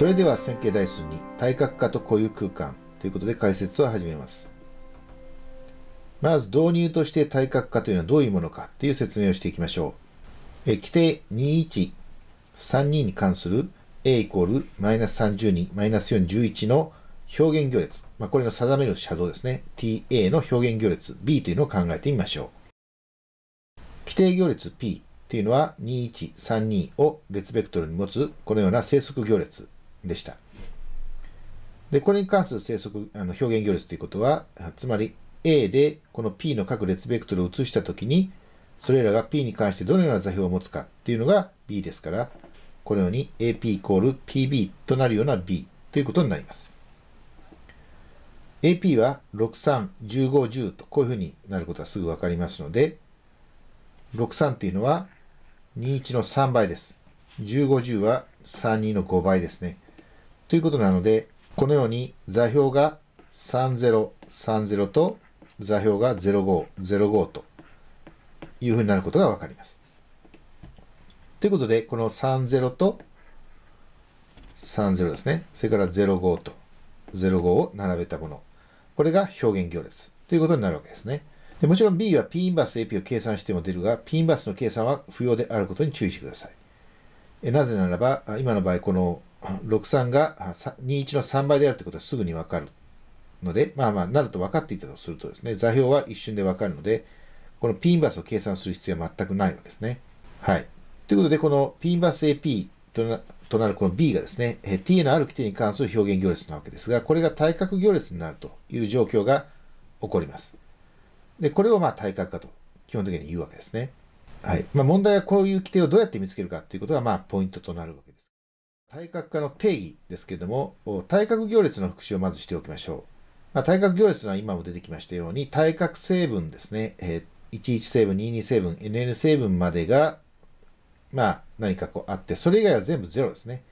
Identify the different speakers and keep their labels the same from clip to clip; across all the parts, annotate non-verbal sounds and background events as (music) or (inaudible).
Speaker 1: それでは線形代数に対角化と固有空間ということで解説を始めます。まず導入として対角化というのはどういうものかという説明をしていきましょう。え規定2132に関する a イコールマイナス32マイナス411の表現行列、まあ、これの定める写像ですね ta の表現行列 b というのを考えてみましょう規定行列 p というのは2132を列ベクトルに持つこのような正則行列でした。で、これに関する生息、あの表現行列ということは、つまり A でこの P の各列ベクトルを移したときに、それらが P に関してどのような座標を持つかっていうのが B ですから、このように AP イコール PB となるような B ということになります。AP は63、15、10とこういうふうになることはすぐわかりますので、63というのは21の3倍です。15、10は32の5倍ですね。ということなので、このように座標が3030と座標が0505というふうになることがわかります。ということで、この30と30ですね。それから05と05を並べたもの。これが表現行列ということになるわけですね。でもちろん B は P インバース AP を計算しても出るが、P インバースの計算は不要であることに注意してください。えなぜならば、今の場合、この63が21の3倍であるということはすぐにわかるので、まあまあ、なると分かっていたとするとですね、座標は一瞬でわかるので、この P インバースを計算する必要は全くないわけですね。はい。ということで、この P インバース AP ととなるこの B がですね、T のある規定に関する表現行列なわけですが、これが対角行列になるという状況が起こります。で、これをまあ対角化と基本的に言うわけですね。はい。まあ問題はこういう規定をどうやって見つけるかということがまあポイントとなるわけです。対角化の定義ですけれども、対角行列の復習をまずしておきましょう。まあ、対角行列というのは今も出てきましたように、対角成分ですね、えー、11成分、22成分、NN 成分までが、まあ、何かこうあって、それ以外は全部0ですね。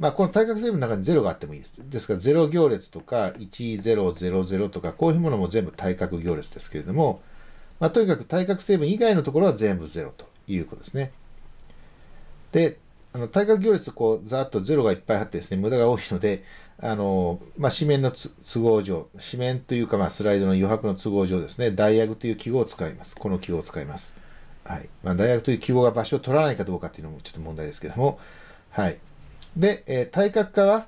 Speaker 1: まあ、この対角成分の中に0があってもいいです。ですから、0行列とか、1000とか、こういうものも全部対角行列ですけれども、まあ、とにかく対角成分以外のところは全部0ということですね。で、あの、対角行列、こう、ざーっとゼロがいっぱいあってですね、無駄が多いので、あの、まあ、紙面の都合上、紙面というか、まあ、スライドの余白の都合上ですね、代役という記号を使います。この記号を使います。はい。まあ、ヤグという記号が場所を取らないかどうかっていうのもちょっと問題ですけども、はい。で、えー、対角化は、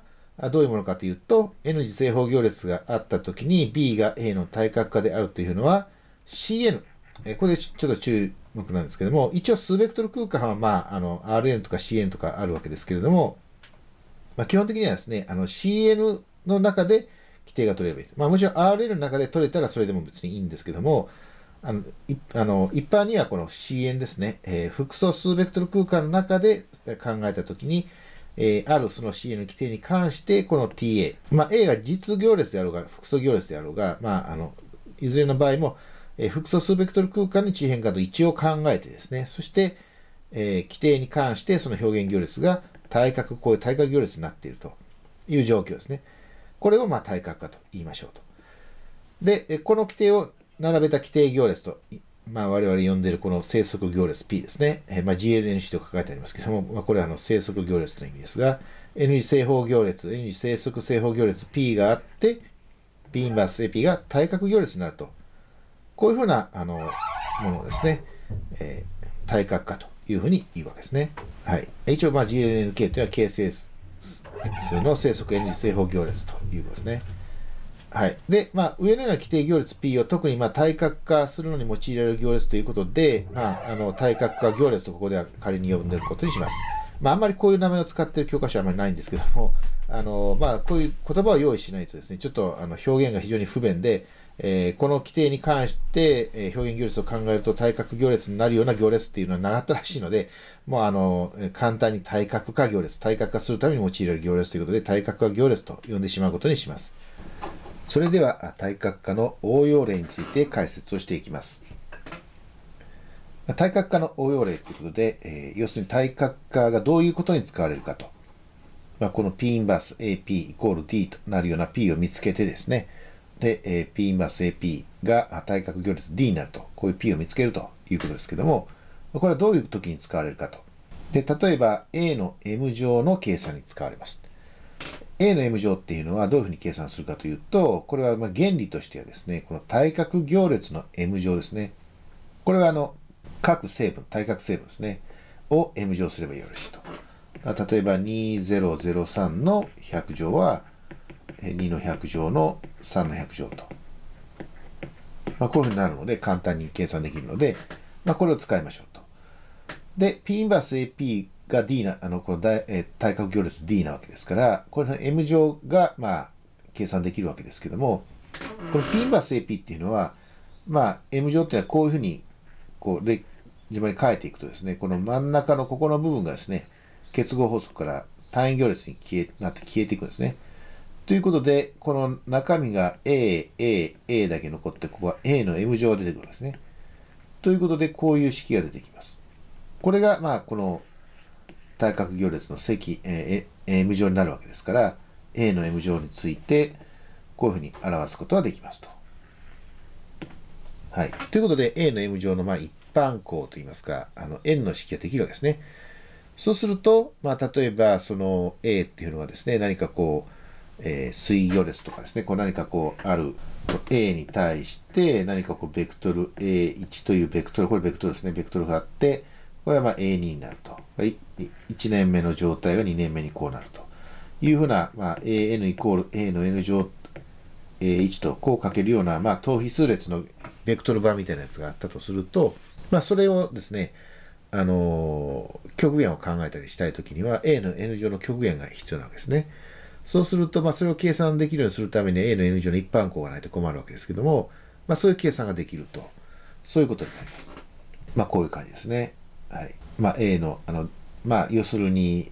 Speaker 1: どういうものかというと、N 次正方行列があったときに B が A の対角化であるというのは CN。ここでちょっと注のなんですけども、一応数ベクトル空間は、まあ、あの、Rn とか Cn とかあるわけですけれども、まあ、基本的にはですね、あの、Cn の中で規定が取れればいい。まあ、もちろん r n の中で取れたらそれでも別にいいんですけども、あの、いあの一般にはこの Cn ですね、えー、複素数ベクトル空間の中で考えたときに、えー、あるその Cn の規定に関して、この TA、まあ、A が実行列であろうが、複素行列であろうが、まあ、あの、いずれの場合も、え複素数ベクトル空間の地位変換度1を考えてですね、そして、えー、規定に関してその表現行列が対角、こういう対角行列になっているという状況ですね。これをまあ対角化と言いましょうと。で、この規定を並べた規定行列と、まあ、我々呼んでいるこの生息行列 P ですね。えー、まあ、GLN c と書かれてありますけども、まあ、これはあの生息行列の意味ですが、N 次正方行列、N 次生息正方行列 P があって、B インバース AP が対角行列になるとこういうふうなあのものをですね、えー、対角化というふうに言うわけですね。はい、一応、まあ、GLNK というのは形成数の生息演じ正方行列ということですね。はい。で、まあ、上のような規定行列 P を特に、まあ、対角化するのに用いられる行列ということで、まあ、あの、対角化行列とここでは仮に呼んでることにします。まあ、あんまりこういう名前を使っている教科書はあまりないんですけども、あの、まあ、こういう言葉を用意しないとですね、ちょっと、あの、表現が非常に不便で、えー、この規定に関して、えー、表現行列を考えると対角行列になるような行列っていうのはなかったらしいので、もうあの、簡単に対角化行列、対角化するために用いられる行列ということで、対角化行列と呼んでしまうことにします。それでは、対角化の応用例について解説をしていきます。対角化の応用例ということで、えー、要するに対角化がどういうことに使われるかと。まあ、この P インバース AP イコール D となるような P を見つけてですね、で、えー、P マス AP が対角行列 D になると、こういう P を見つけるということですけども、これはどういう時に使われるかと。で、例えば A の M 乗の計算に使われます。A の M 乗っていうのはどういうふうに計算するかというと、これはま原理としてはですね、この対角行列の M 乗ですね。これはあの、各成分、対角成分ですね、を M 乗すればよろしいと。例えば2003の100乗は、2の100乗の3の100乗と。まあ、こういうふうになるので、簡単に計算できるので、まあ、これを使いましょうと。で、P インバース AP が D な、あの、この大、えー、対角行列 D なわけですから、これの M 乗が、まあ、計算できるわけですけども、この P インバース AP っていうのは、まあ、M 乗っていうのはこういうふうに、こう、順番に変えていくとですね、この真ん中のここの部分がですね、結合法則から単位行列に消え、なって消えていくんですね。ということで、この中身が A、A、A だけ残って、ここは A の M 乗が出てくるんですね。ということで、こういう式が出てきます。これが、まあ、この対角行列の積、えー、M 乗になるわけですから、A の M 乗について、こういうふうに表すことができますと。はい。ということで、A の M 乗の、まあ、一般項といいますか、あの、円の式ができるわけですね。そうすると、まあ、例えば、その A っていうのはですね、何かこう、えー、水魚列すとかですね、こう何かこうある A に対して何かこうベクトル A1 というベクトル、これベクトルですね、ベクトルがあって、これはま A2 になると。1年目の状態が2年目にこうなるというふうな、まあ、AN イコール A の N 乗 A1 とこうかけるような、まあ、等比数列のベクトル版みたいなやつがあったとすると、まあ、それをですね、あのー、極限を考えたりしたいときには A の N 乗の極限が必要なわけですね。そうすると、まあ、それを計算できるようにするために A の N 乗の一般項がないと困るわけですけども、まあ、そういう計算ができると、そういうことになります。まあ、こういう感じですね。はい。まあ、A の、あの、まあ、要するに、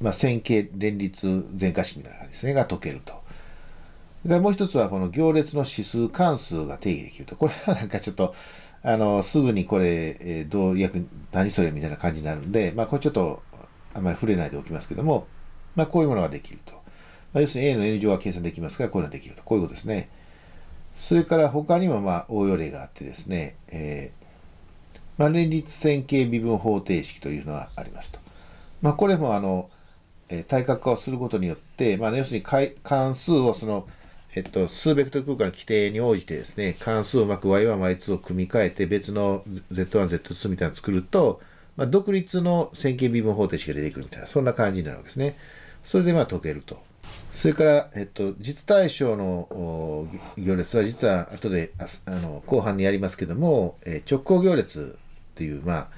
Speaker 1: まあ、線形連立全化式みたいな感じですね、が解けると。がもう一つは、この行列の指数関数が定義できると。これはなんかちょっと、あの、すぐにこれ、えー、どう、役、何それみたいな感じになるんで、まあ、これちょっと、あんまり触れないでおきますけども、まあ、こういうものができると。まあ、要するに A の N 乗は計算できますから、こういうのができると。こういうことですね。それから他にもまあ応用例があってですね、えー、まあ、連立線形微分方程式というのがありますと。まあ、これもあの、えー、対角化をすることによって、まあ、要するに関数をその、えっと、数ベクトル空間の規定に応じてですね、関数をうまく y1、y2 を組み替えて別の z1、z2 みたいなのを作ると、まあ、独立の線形微分方程式が出てくるみたいな、そんな感じになるわけですね。それでまあ解けると。それから、えっと、実対象の行列は実は後でああの後半にやりますけども、えー、直行行列っていう、まあ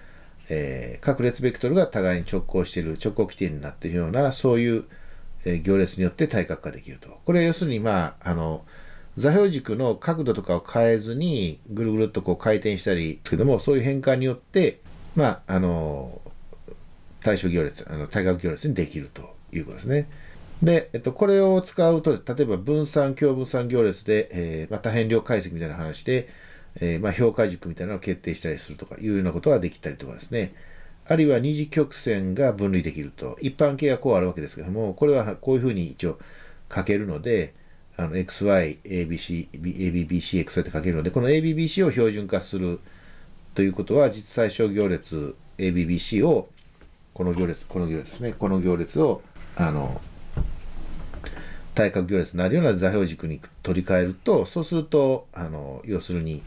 Speaker 1: えー、各列ベクトルが互いに直行している直行規定になっているようなそういう、えー、行列によって対角化できると。これ要するに、まあ、あの座標軸の角度とかを変えずにぐるぐるっとこう回転したりけどもそういう変換によって、まあ、あの対象行列あの対角行列にできると。いうことですね。で、えっと、これを使うと、例えば分散、共分散行列で、えー、また変量解析みたいな話で、えー、まあ、評価軸みたいなのを決定したりするとかいうようなことができたりとかですね。あるいは二次曲線が分類できると。一般形がこうあるわけですけども、これはこういうふうに一応書けるので、あの、XY、ABC、ABBC、XY って書けるので、この ABBC を標準化するということは、実際小行列 ABBC を、この行列、この行列ですね、この行列をあの対角行列になるような座標軸に取り替えるとそうするとあの要するに、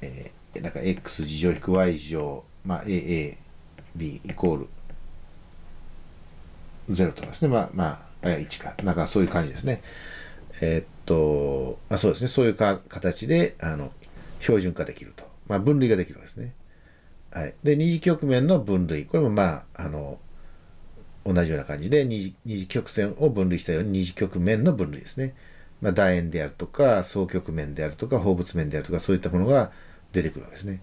Speaker 1: えー、か x 事乗引く y 事乗、まあ、aab イコール0とかですねまあまあ1かなんかそういう感じですねえー、っとあそうですねそういうか形であの標準化できると、まあ、分類ができるわけですねはいで二次局面の分類これもまああの同じような感じで二次曲線を分類したように二次曲面の分類ですね。まあ、楕円であるとか、双曲面であるとか、放物面であるとか、そういったものが出てくるわけですね。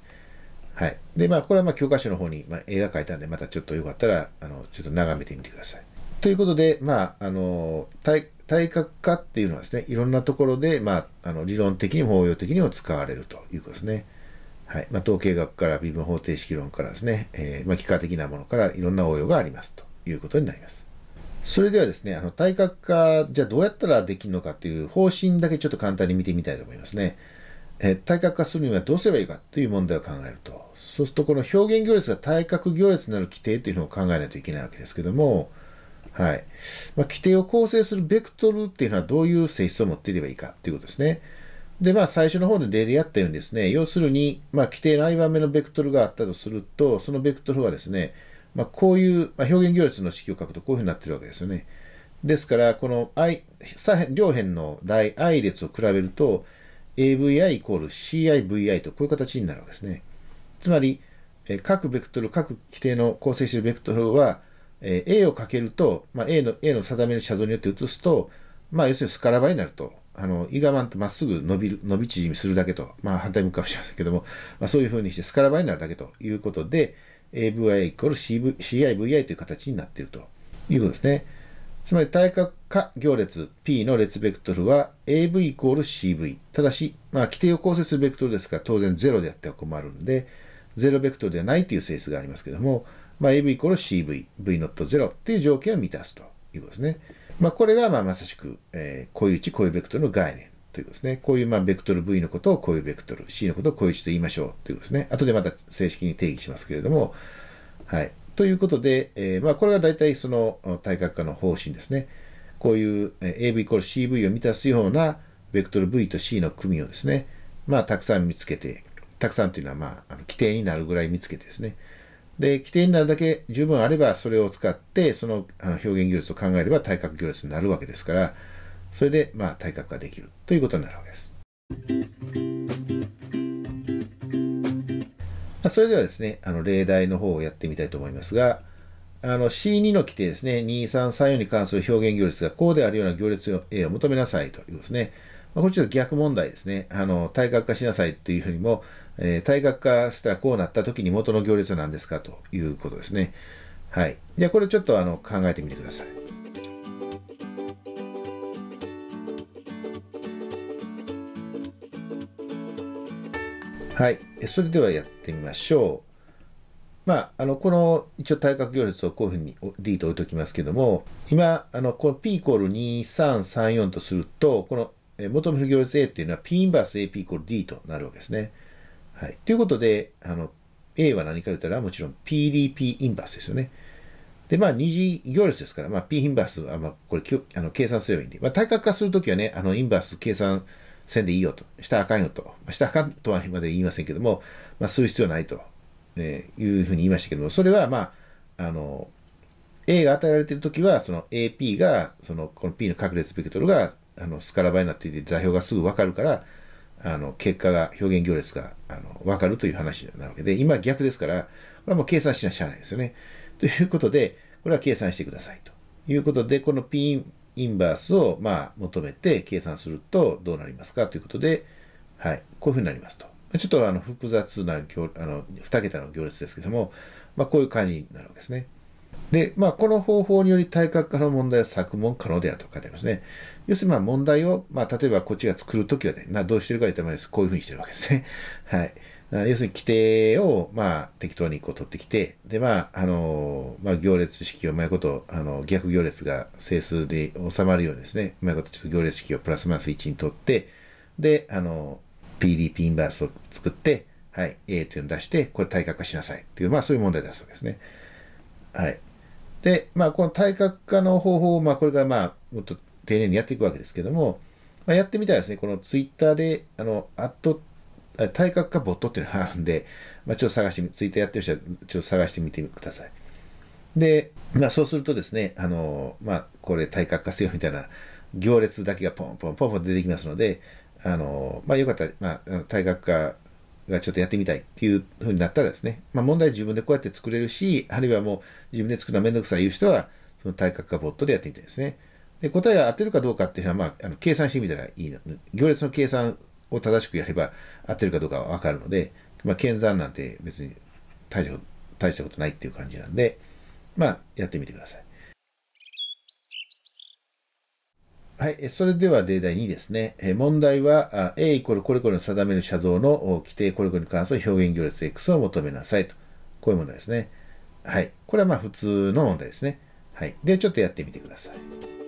Speaker 1: はい。で、まあ、これはま教科書の方に、まあ、絵が描いたんで、またちょっとよかったら、あの、ちょっと眺めてみてください。ということで、まあ、あの、対、対角化っていうのはですね、いろんなところで、まあ、あの、理論的にも応用的にも使われるということですね。はい。まあ、統計学から微分方程式論からですね、えー、まあ、幾何的なものからいろんな応用がありますと。いうことになります。それではですね、あの対角化、じゃあどうやったらできるのかっていう方針だけちょっと簡単に見てみたいと思いますね。え対角化するにはどうすればいいかという問題を考えると、そうするとこの表現行列が対角行列になる規定というのを考えないといけないわけですけども、はい。まあ、規定を構成するベクトルっていうのはどういう性質を持っていればいいかということですね。で、まあ、最初の方の例でやったようにですね、要するに、まあ、規定の相場目のベクトルがあったとすると、そのベクトルはですね、まあ、こういう、まあ、表現行列の式を書くとこういうふうになってるわけですよね。ですから、この I 左辺両辺の大 I 列を比べると、AVI イコール CIVI とこういう形になるわけですね。つまり、各ベクトル、各規定の構成しているベクトルは、A をかけると、まあ、A, の A の定める写像によって移すと、まあ、要するにスカラ場になると。あの、イガマンとまっすぐ伸びる、伸び縮みするだけと。まあ、反対向くかもしれませんけども、まあ、そういうふうにしてスカラ場になるだけということで、AVI イコール CIVI という形になっているということですね。つまり対角化行列 P の列ベクトルは AV イコール CV。ただし、まあ、規定を構成するベクトルですから当然0でやっては困るんで、0ベクトルではないという性質がありますけども、まあ、AV イコール CV、V0 っていう条件を満たすということですね。まあ、これがまあまさしく、えー、固有値固有ベクトルの概念ということですね。こういう、まあ、ベクトル V のことをこういうベクトル、C のことをこういう値と言いましょうということですね。後でまた正式に定義しますけれども、はい。ということで、えー、まあ、これが大体その対角化の方針ですね。こういう AV イコール CV を満たすようなベクトル V と C の組をですね、まあ、たくさん見つけて、たくさんというのは、まあ、あの規定になるぐらい見つけてですね。で、規定になるだけ十分あれば、それを使って、そのあの表現技術を考えれば対角行列になるわけですから、それで、まあ、対角ができるということになるわけです。それではですね、あの例題の方をやってみたいと思いますが、あの C2 の規定ですね、2334に関する表現行列がこうであるような行列 A を求めなさいというですね。まあ、これちょっと逆問題ですね。あの、対角化しなさいというふうにも、えー、対角化したらこうなった時に元の行列は何ですかということですね。はい。じゃあこれちょっとあの考えてみてください。はい、それではやってみましょう。まあ、あのこの一応対角行列をこういうふうに D と置いておきますけども今あのこの P イコール2334とするとこの求める行列 A っていうのは P インバース AP イコール D となるわけですね。はい、ということであの A は何か言ったらもちろん PDP インバースですよね。で、まあ、二次行列ですから、まあ、P インバースは、まあ、これ、あの計算すればいいんで、まあ、対角化するときはね、あの、インバース計算せんでいいよと、したらあかんよと、したらあかんとはまで言いませんけども、まあ、する必要ないと、ね、いうふうに言いましたけども、それは、まあ、あの、A が与えられているときは、その AP が、その、この P の確率ベクトルが、あの、スカラバになっていて、座標がすぐわかるから、あの、結果が、表現行列が、あの、わかるという話なわけで、今逆ですから、これはもう計算しなしゃあないですよね。ということで、これは計算してくださいということで、この P インバースをまあ求めて計算するとどうなりますかということで、はい、こういうふうになりますと。ちょっとあの複雑な行あの2桁の行列ですけども、まあ、こういう感じになるわけですね。で、まあ、この方法により対角化の問題は作文可能であると書いてありますね。要するに、ま問題を、まあ、例えばこっちが作るときはね、などうしてるか言ったら、こういうふうにしてるわけですね。はい。要するに規定を、まあ、適当にこう取ってきて、で、まあ、あの、まあ、行列式をうまいこと、あの、逆行列が整数で収まるようにですね、うまいことちょっと行列式をプラスマイナス1に取って、で、あの、PDP インバースを作って、はい、A というのを出して、これ対角化しなさいっていう、まあ、そういう問題だそうですね。はい。で、まあ、この対角化の方法を、まあ、これからまあ、もっと丁寧にやっていくわけですけども、まあ、やってみたらですね、このツイッターで、あの、アット対角かボットっていうのがあるんで、まあ、ちょっと探してみ、ツイッターやってる人はちょっと探してみてください。で、まあ、そうするとですね、あの、まあ、これ対角化せよみたいな行列だけがポンポンポンポン出てきますので、あの、まあ、よかったら、まあ、対角化がちょっとやってみたいっていうふうになったらですね、まあ、問題自分でこうやって作れるし、あるいはもう自分で作るのめんどくさいいう人は、その対角化ボットでやってみたいですね。で、答えが当てるかどうかっていうのは、まあ、あの計算してみたらいいの。行列の計算を正しくやれば合ってるかどうかはわかるので、まあ、検算なんて別に大した大したことないっていう感じなんで、まあ、やってみてください。はい。それでは例題2ですね。問題は、A イコールこれこれの定める写像の規定これこれに関する表現行列 X を求めなさいと。こういう問題ですね。はい。これはまあ普通の問題ですね。はい。で、ちょっとやってみてください。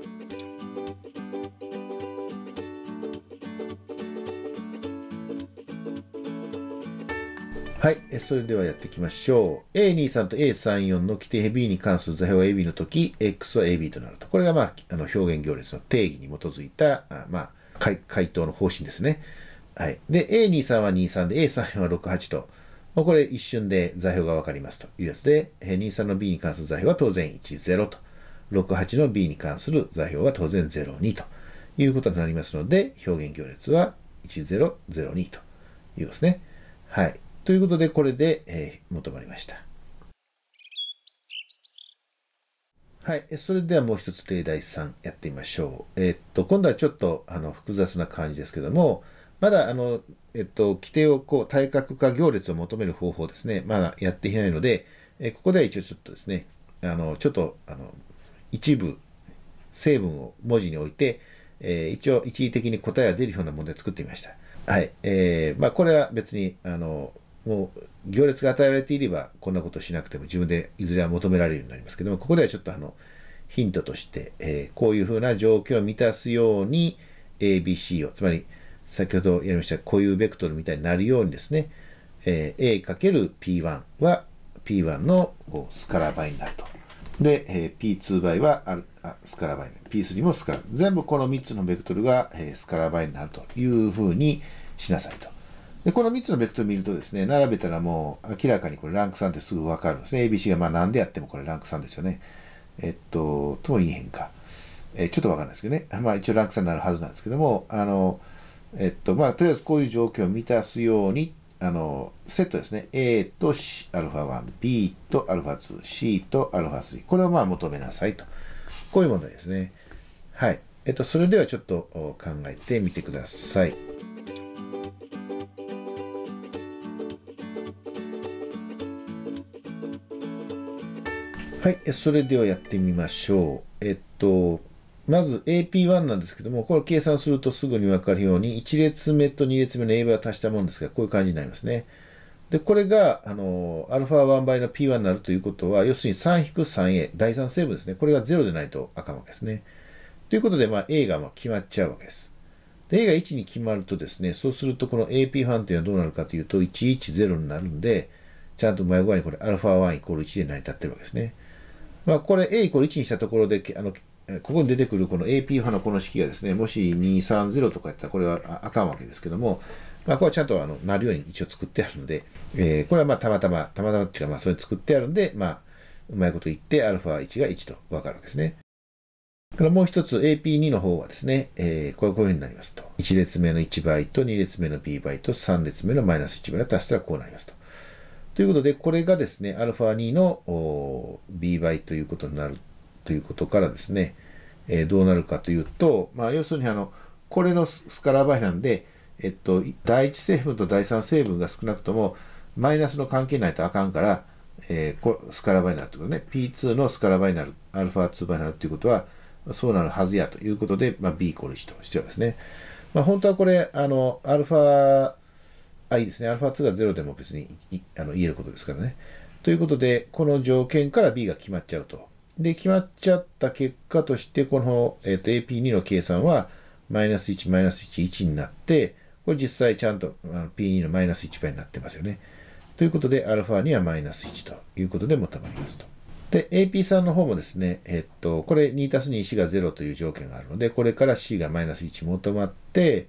Speaker 1: はい。それではやっていきましょう。A23 と A34 の規定 B に関する座標は AB の時、X は AB となると。これが、まあ、あの表現行列の定義に基づいた、あまあ、回回答の方針ですね。はい。で、A23 は23で、A34 は68と。もうこれ一瞬で座標がわかりますというやつで、23の B に関する座標は当然10と、68の B に関する座標は当然02ということになりますので、表現行列は1002ということですね。はい。ということで、これで、えー、求まりました。はい。それではもう一つ例題3やってみましょう。えー、っと、今度はちょっと、あの、複雑な感じですけども、まだ、あの、えっと、規定をこう、対角化行列を求める方法ですね、まだやっていないので、えここでは一応ちょっとですね、あの、ちょっと、あの、一部、成分を文字に置いて、えー、一応一時的に答えが出るような問題を作ってみました。はい。えー、まあ、これは別に、あの、もう行列が与えられていれば、こんなことしなくても自分でいずれは求められるようになりますけども、ここではちょっとあの、ヒントとして、えー、こういうふうな状況を満たすように ABC を、つまり先ほどやりました固有ベクトルみたいになるようにですね、えー、A×P1 は P1 のスカラ倍になると。で、えー、P2 倍はあスカラ倍になる。P3 もスカラ。全部この3つのベクトルが、えー、スカラ倍になるというふうにしなさいと。で、この3つのベクトル見るとですね、並べたらもう明らかにこれランク3ってすぐわかるんですね。ABC がまあ何でやってもこれランク3ですよね。えっと、とも言えへんか。えー、ちょっとわかんないですけどね。まあ一応ランク3になるはずなんですけども、あの、えっと、まあとりあえずこういう状況を満たすように、あの、セットですね。A と α アルファ1、B とアルファ2、C とアルファ3。これをまあ求めなさいと。こういう問題ですね。はい。えっと、それではちょっと考えてみてください。はい、それではやってみましょう。えっと、まず AP1 なんですけども、これ計算するとすぐにわかるように、1列目と2列目の A 倍を足したものですが、こういう感じになりますね。で、これが、あの、α1 倍の P1 になるということは、要するに 3-3A、第3成分ですね。これが0でないとあかんわけですね。ということで、まあ、A がま決まっちゃうわけです。で、A が1に決まるとですね、そうするとこの AP 1というのはどうなるかというと、110になるんで、ちゃんと前後にこれ α1 イコール1で成り立ってるわけですね。まあ、これ A イコール1にしたところで、あの、ここに出てくるこの AP 波のこの式がですね、もし230とかやったらこれはあかんわけですけども、まあ、これはちゃんとあの、なるように一応作ってあるので、えー、これはまあ、たまたま、たまたまっていうか、まあ、それ作ってあるんで、まあ、うまいこと言って、アルファ1が1とわかるわけですね。からもう一つ AP2 の方はですね、えー、これこういうふうになりますと。1列目の1倍と2列目の B 倍と3列目のマイナス1倍を足したらこうなりますと。ということで、これがですね、α2 の B 倍ということになるということからですね、えー、どうなるかというと、まあ、要するにあの、これのスカラー倍なんで、えっと、第1成分と第3成分が少なくとも、マイナスの関係ないとあかんから、えー、スカラ倍になるということね、P2 のスカラ倍になる、α2 倍になるということは、そうなるはずやということで、まあ、B イコール1としてはですね。まあ、本当はこれ、あの、アルファあ、いいですね。α2 が0でも別にあの言えることですからね。ということで、この条件から B が決まっちゃうと。で、決まっちゃった結果として、この、えーと、AP2 の計算は、マイナス1、マイナス1、1になって、これ実際ちゃんと P2 のマイナス1倍になってますよね。ということで、α にはマイナス1ということで求まりますと。で、AP3 の方もですね、えっと、これ2たす2、4が0という条件があるので、これから C がマイナス1求まって、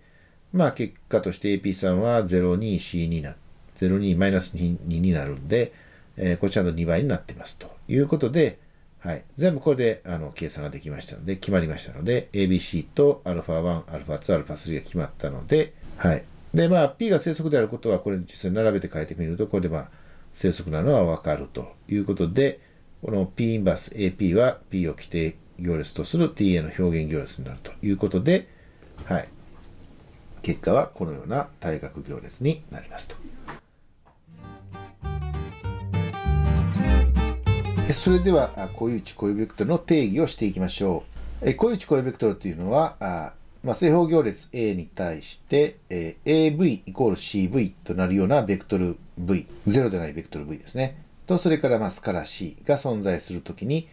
Speaker 1: まあ結果として AP さんは 02C2 な、02-2になるんで、えー、こちらの2倍になってますということで、はい。全部これで、あの、計算ができましたので、決まりましたので、ABC と α1、α2、α3 が決まったので、はい。で、まあ、P が正則であることは、これ実際に並べて変えてみると、これでまあ、正則なのはわかるということで、この P インバース AP は P を規定行列とする TA の表現行列になるということで、はい。結果はこのような対角行列になりますと。それでは固有値固有ベクトルの定義をしていきましょう。固有値固有ベクトルというのは、まあ、正方行列 A に対して、えー、AV イコール CV となるようなベクトル V、0でないベクトル V ですね。と、それからまあスカラ C が存在するときに、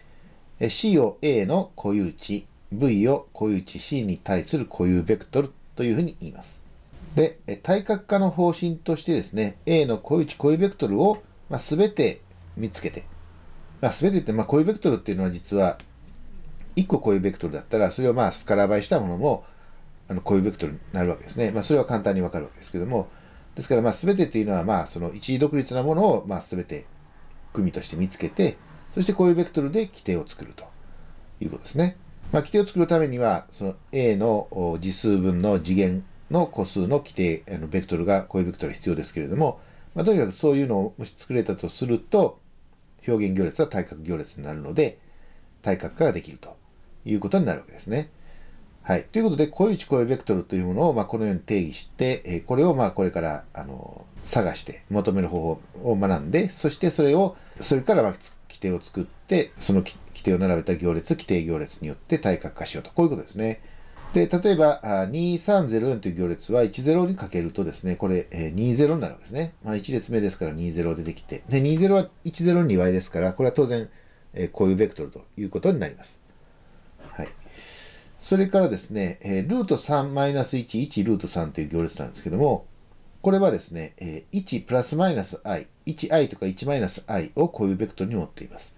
Speaker 1: C を A の固有値、V を固有値 C に対する固有ベクトルというふうに言います。で、対角化の方針としてですね、A の小1小いベクトルを、まあ、全て見つけて、まあ、全てって、まあ、小いベクトルっていうのは実は、1個小いベクトルだったら、それをまあスカラ倍したものも、あの、こういうベクトルになるわけですね。まあ、それは簡単にわかるわけですけども、ですから、まあ、すてというのは、まあ、その一時独立なものを、まあ、全て組として見つけて、そしてこういうベクトルで規定を作るということですね。まあ、規定を作るためには、その A の次数分の次元の個数の規定、あのベクトルが、こういうベクトルが必要ですけれども、まあ、とにかくそういうのをもし作れたとすると、表現行列は対角行列になるので、対角化ができるということになるわけですね。はい。ということで、こういう1こういうベクトルというものを、まあ、このように定義して、えこれを、まあ、これから、あの、探して、求める方法を学んで、そしてそれを、それから、まあ、定を作って、その規定を並べた行列、規定行列によって対角化しようと。こういうことですね。で、例えば、2304という行列は10にかけるとですね、これ、え20になるわけですね。まあ、1列目ですから20出てきて、で、20は10に2倍ですから、これは当然、えこういうベクトルということになります。はい。それからですね、えルート3-1、1ルート3という行列なんですけども、これはですね、1プラスマイナス i、1i とか1マイナス i をこういうベクトルに持っています。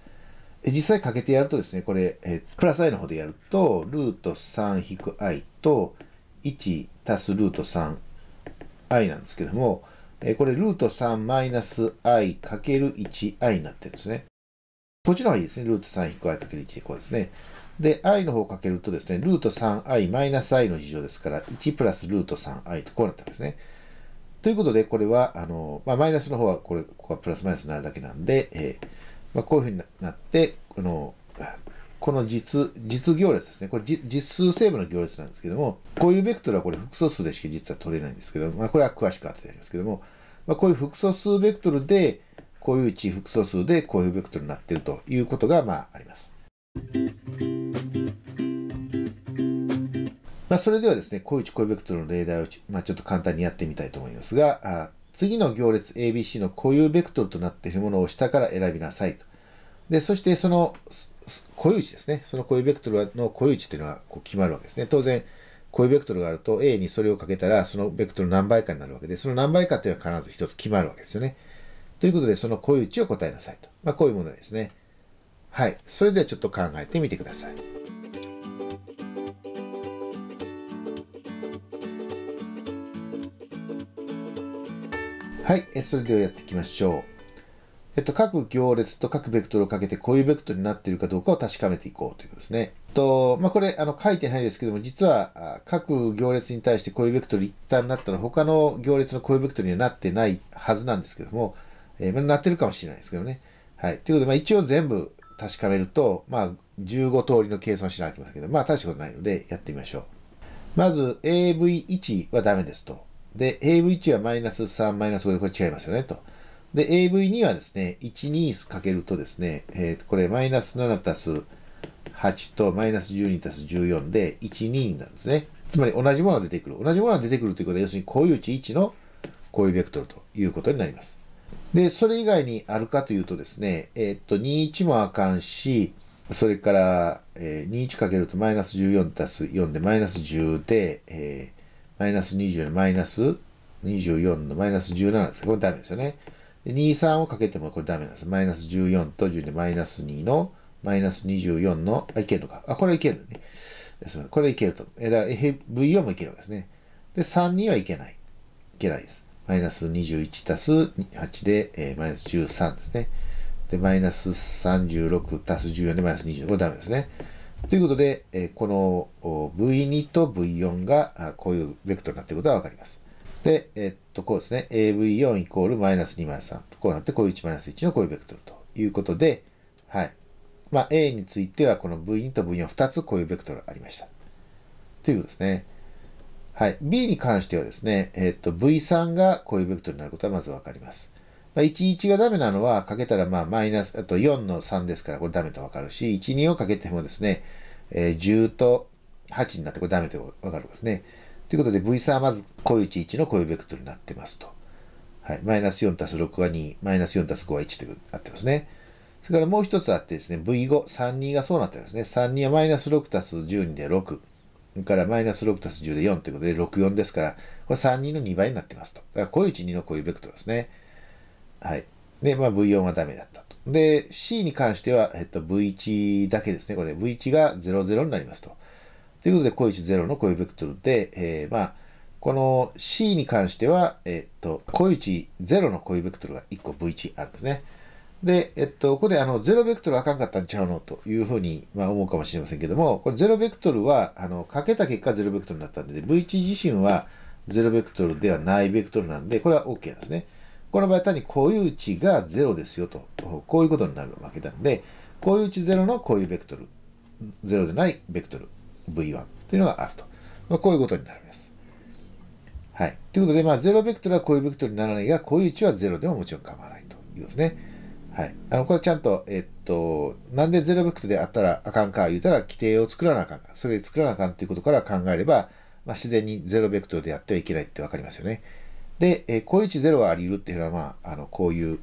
Speaker 1: 実際かけてやるとですね、これ、プラス i の方でやると、ルート 3-i と1足すルート 3i なんですけども、これルート3マイナス i かける 1i になってるんですね。こっちの方がいいですね。ルート 3-i かける1でこうですね。で、i の方をかけるとですね、ルート 3i マイナス i の事情ですから、1プラスルート 3i とこうなったんですね。ということで、これは、あの、まあ、マイナスの方は、これ、ここはプラスマイナスになるだけなんで、えー、まあ、こういうふうになって、この、この実、実行列ですね。これ実数成分の行列なんですけども、こういうベクトルはこれ複素数でしか実は取れないんですけど、まあ、これは詳しく後でやりますけども、まあ、こういう複素数ベクトルで、こういう一複素数でこういうベクトルになっているということが、まあ、あります。まあ、それではですね、小一小ベクトルの例題をまあ、ちょっと簡単にやってみたいと思いますが、次の行列 ABC の固有ベクトルとなっているものを下から選びなさいと。で、そしてその固有値ですね。その固有ベクトルの固有値というのはこう決まるわけですね。当然、固有ベクトルがあると A にそれをかけたら、そのベクトル何倍かになるわけで、その何倍かというのは必ず一つ決まるわけですよね。ということで、その固有値を答えなさいと。まあ、こういうものですね。はい。それではちょっと考えてみてください。はい、えそれではやっていきましょう。えっと、各行列と各ベクトルをかけてこういうベクトルになっているかどうかを確かめていこうということですね。と、まあ、これ、あの、書いてないですけども、実は、各行列に対してこういうベクトル一旦なったら、他の行列のこういうベクトルにはなってないはずなんですけども、えー、まあ、なってるかもしれないですけどね。はい。ということで、まあ、一応全部確かめると、まあ、15通りの計算をしなきゃいけませんけど、まあ、大したことないので、やってみましょう。まず、AV1 はダメですと。で、AV1 はマイナス3、マイナス5でこれ違いますよね、と。で、AV2 はですね、12かけるとですね、えー、これマイナス7足す8とマイナス12足す14で12なんですね。つまり同じものが出てくる。同じものが出てくるということは、要するにこういう値1のこういうベクトルということになります。で、それ以外にあるかというとですね、えー、っと、21もあかんし、それから、えー、21かけるとマイナス14足す4でマイナス10で、えマイナス20マイナス24のマイナス17です。これダメですよね。23をかけてもこれダメなんです。マイナス14と1 2でマイナス2のマイナス24の、あ、いけるのか。あ、これはいけるのね。すみません。これいけると。え、だから V4 もいけるわけですね。で、3にはいけない。いけないです。マイナス21たす8で、えー、マイナス13ですね。で、マイナス36たす14でマイナス20。これダメですね。ということで、えこの V2 と V4 がこういうベクトルになっていることがわかります。で、えっと、こうですね、AV4 イコールマイナス2マイナス3と、こうなって、こういう1マイナス1のこういうベクトルということで、はい。まあ、A については、この V2 と V4、2つこういうベクトルがありました。ということですね。はい。B に関してはですね、えっと、V3 がこういうベクトルになることはまずわかります。まあ、11がダメなのは、かけたらまあマイナス、あと4の3ですから、これダメとわかるし、1、2をかけてもですね、えー、10と8になってこれダメとわかるんですね。ということで V3 はまず小1、1の固有ベクトルになってますと。はい。マイナス4足す6は2、マイナス4足す5は1というなってますね。それからもう一つあってですね、V5、32がそうなってますね。32はマイナス6足す12で6。それからマイナス6足す10で4ということで、64ですから、これ32の2倍になってますと。だから、小1、2の固有ベクトルですね。はい。で、まあ V4 はダメだったと。で、C に関しては、えっと、V1 だけですね。これ、V1 が00になりますと。ということで、小1、0の小ベクトルで、えー、まあ、この C に関しては、えっと、小1、0の小ベクトルが1個 V1 あるんですね。で、えっと、ここであの、0ベクトルあかんかったんちゃうのというふうに、まあ、思うかもしれませんけども、これ0ベクトルは、あの、かけた結果0ベクトルになったんで、V1 自身は0ベクトルではないベクトルなんで、これは OK なんですね。この場合は単に固有値が0ですよと、こういうことになるわけなんで、固有値0のこういうベクトル、0でないベクトル、V1 というのがあると。まあ、こういうことになります。はい。ということで、まあ、0ベクトルはこういうベクトルにならないが、固有値は0でももちろん構わないということですね。はい。あの、これちゃんと、えっと、なんで0ベクトルであったらあかんか言うたら、規定を作らなあかん。それで作らなあかんということから考えれば、まあ、自然に0ベクトルでやってはいけないってわかりますよね。で、えー、小1、0はありるっていうのは、まあ、あの、こういう、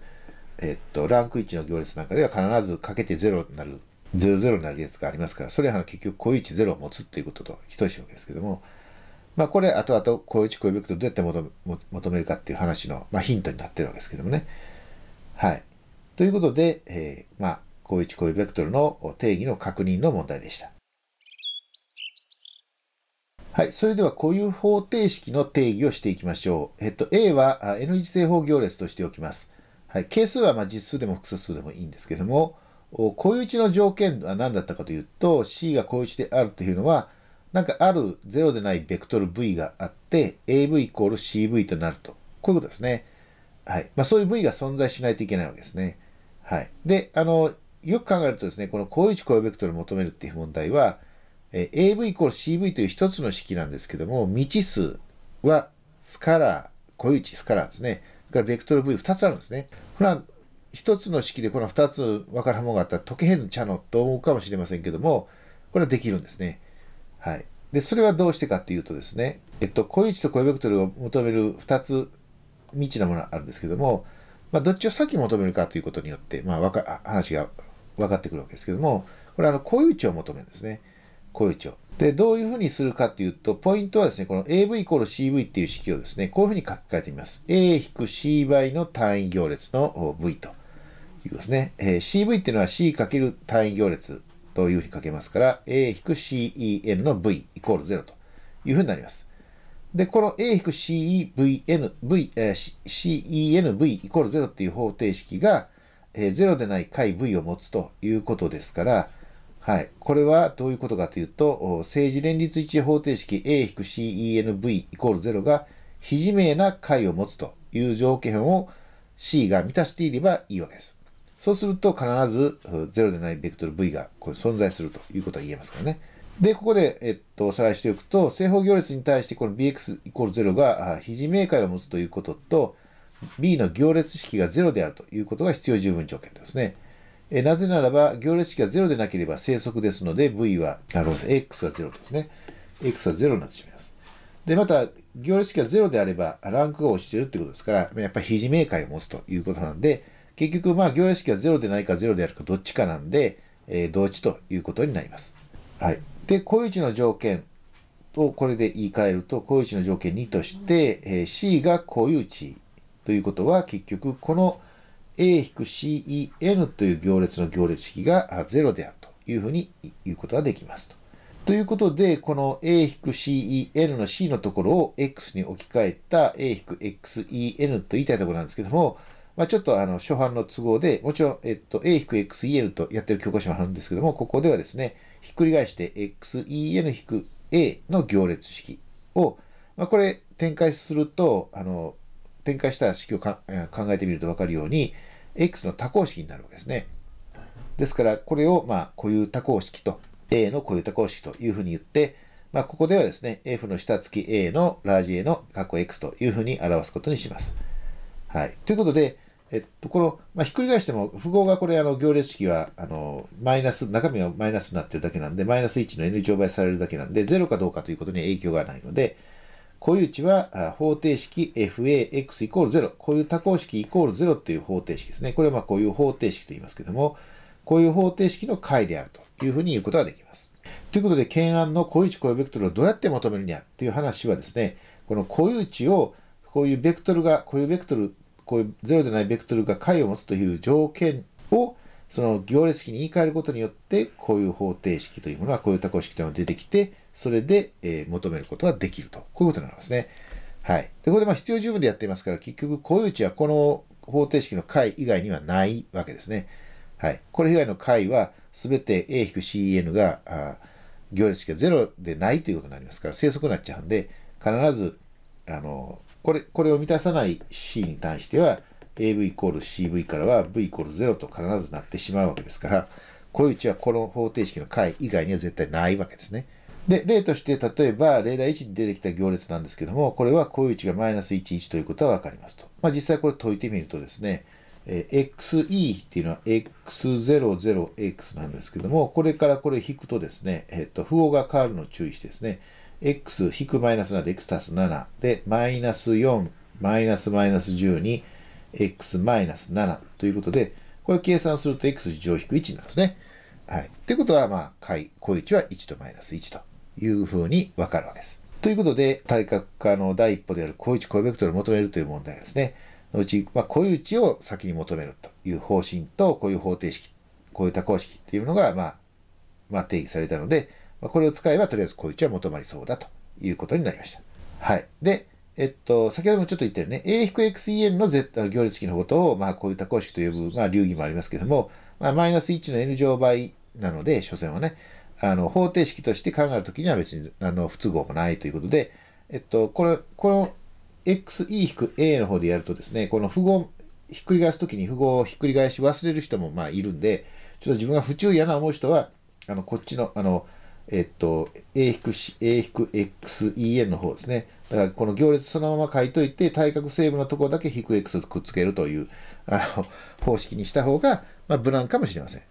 Speaker 1: えっと、ランク1の行列なんかでは必ずかけて0になる、00になるやつがありますから、それは結局小1、0を持つっていうことと等しいわけですけども、まあ、これ、後々、小1、小トルどうやって求めるかっていう話の、まあ、ヒントになってるわけですけどもね。はい。ということで、えー、まあ、高一いうベクトルの定義の確認の問題でした。はい。それでは固有方程式の定義をしていきましょう。えっと、A は N 次正方行列としておきます。はい。係数はま実数でも複数数でもいいんですけども、固有値の条件は何だったかというと、C が固有値であるというのは、なんかある0でないベクトル V があって、AV イコール CV となると。こういうことですね。はい。まあ、そういう V が存在しないといけないわけですね。はい。で、あの、よく考えるとですね、この固有値固有ベクトルを求めるっていう問題は、え AV イコール CV という一つの式なんですけども、未知数はスカラー、有値スカラーですね。それからベクトル V、2つあるんですね。ほら、一つの式でこの2つ分からんものがあったら解けへんちゃのと思うかもしれませんけども、これはできるんですね。はい。で、それはどうしてかっていうとですね、えっと、小一と小ベクトルを求める2つ未知なものがあるんですけども、まあ、どっちを先求めるかということによって、まあ、か話が分かってくるわけですけども、これはあの、小一を求めるんですね。雇用庁。で、どういうふうにするかっていうと、ポイントはですね、この AV イコール CV っていう式をですね、こういうふうに書き換えてみます。A-C 倍の単位行列の V というですね。えー、CV っていうのは C× 単位行列というふうに書けますから、A-CEN の V イコール0というふうになります。で、この A-CEVN、V、えー、CENV イコール0っていう方程式が、えー、0でない解 V を持つということですから、はい。これはどういうことかというと、政治連立一致方程式 A-CENV イコール0が非自明な解を持つという条件を C が満たしていればいいわけです。そうすると必ず0でないベクトル V がこれ存在するということは言えますからね。で、ここで、えっと、おさらいしておくと、正方行列に対してこの bx イコール0が非自明解を持つということと、b の行列式が0であるということが必要十分条件ですね。えなぜならば、行列式が0でなければ正則ですので、v は、あ、ごめん x は0ですね。x は0になってしまいます。で、また、行列式が0であれば、ランクが落ちてるということですから、やっぱり非自明解を持つということなんで、結局、まあ、行列式が0でないか0であるかどっちかなんで、えー、同値ということになります。はい。で、有値の条件をこれで言い換えると、有値の条件2として、えー、C が有値ということは、結局、この、A-CEN という行列の行列式が0であるというふうに言うことができますと。ということで、この A-CEN の C のところを X に置き換えた A-XEN と言いたいところなんですけども、まあ、ちょっとあの初版の都合で、もちろん、えっと、A-XEN とやってる教科書もあるんですけども、ここではですね、ひっくり返して XEN-A の行列式を、まあ、これ展開すると、あの、展開した式を考えてみるとわかるように、x の多項式になるわけですね。ですから、これを、まあ、固有多項式と、a の固有多項式というふうに言って、まあ、ここではですね、f の下付き a のラージ a の括弧 x というふうに表すことにします。はい。ということで、えっと、この、まあ、ひっくり返しても、符号がこれ、あの、行列式は、あの、マイナス、中身がマイナスになってるだけなんで、マイナス1の n 乗倍されるだけなんで、0かどうかということに影響がないので、固有値は方程式 FAX イコール0、こういう多項式イコール0という方程式ですね。これはまあこういう方程式と言いますけども、こういう方程式の解であるというふうに言うことができます。ということで、懸案の固有値固有ベクトルをどうやって求めるにゃっていう話はですね、この固有値を、こういうベクトルが、固有ベクトル、こういう0でないベクトルが解を持つという条件を、その行列式に言い換えることによって、こういう方程式というものは、こういう多項式というのが出てきて、それで、えー、求めることができると。こういうことになりますね。はい。で、ことでまあ必要十分でやっていますから、結局、公有値はこの方程式の解以外にはないわけですね。はい。これ以外の解は、すべて A-CEN が、あ行列式が0でないということになりますから、正則になっちゃうんで、必ず、あの、これ、これを満たさない C に対しては、AV イコール CV からは V イコール0と必ずなってしまうわけですから、こういううちはこの方程式の解以外には絶対ないわけですね。で、例として、例えば、例題1に出てきた行列なんですけども、これはこういう位置がマイナス1、1ということはわかりますと。まあ、実際これ解いてみるとですね、えー、xe っていうのは x00x なんですけども、これからこれ引くとですね、えっ、ー、と、符号が変わるのを注意してですね、x 引くマイナス7で x 足す7で、マイナス4、マイナスマイナス12、x マイナス7ということで、これ計算すると x 乗引く1なんですね。はい。ってことは、まあ、解、小置は1とマイナス1と。いうふうにわかるわけです。ということで、対角化の第一歩である高位値高ベクトルを求めるという問題ですね。のうち、まあ、固有値を先に求めるという方針と、こういう方程式、こういう多項式っていうのが、まあ、まあ、定義されたので、まあ、これを使えば、とりあえず固有値は求まりそうだということになりました。はい。で、えっと、先ほどもちょっと言ったよね、A-XEN の Z 行列式のことを、まあ、こういう多項式と呼ぶ、まあ、流儀もありますけども、まあ、マイナス1の N 乗倍なので、所詮はね、あの方程式として考えるときには別にあの不都合もないということで、えっと、これ、この xe-a の方でやるとですね、この符号、ひっくり返すときに符号をひっくり返し忘れる人もまあいるんで、ちょっと自分が不注意やな思う人は、あのこっちの、あの、えっと、a-xen の方ですね。だからこの行列そのまま書いといて、対角成分のところだけ引く x をくっつけるというあの方式にした方が、まあ、無難かもしれません。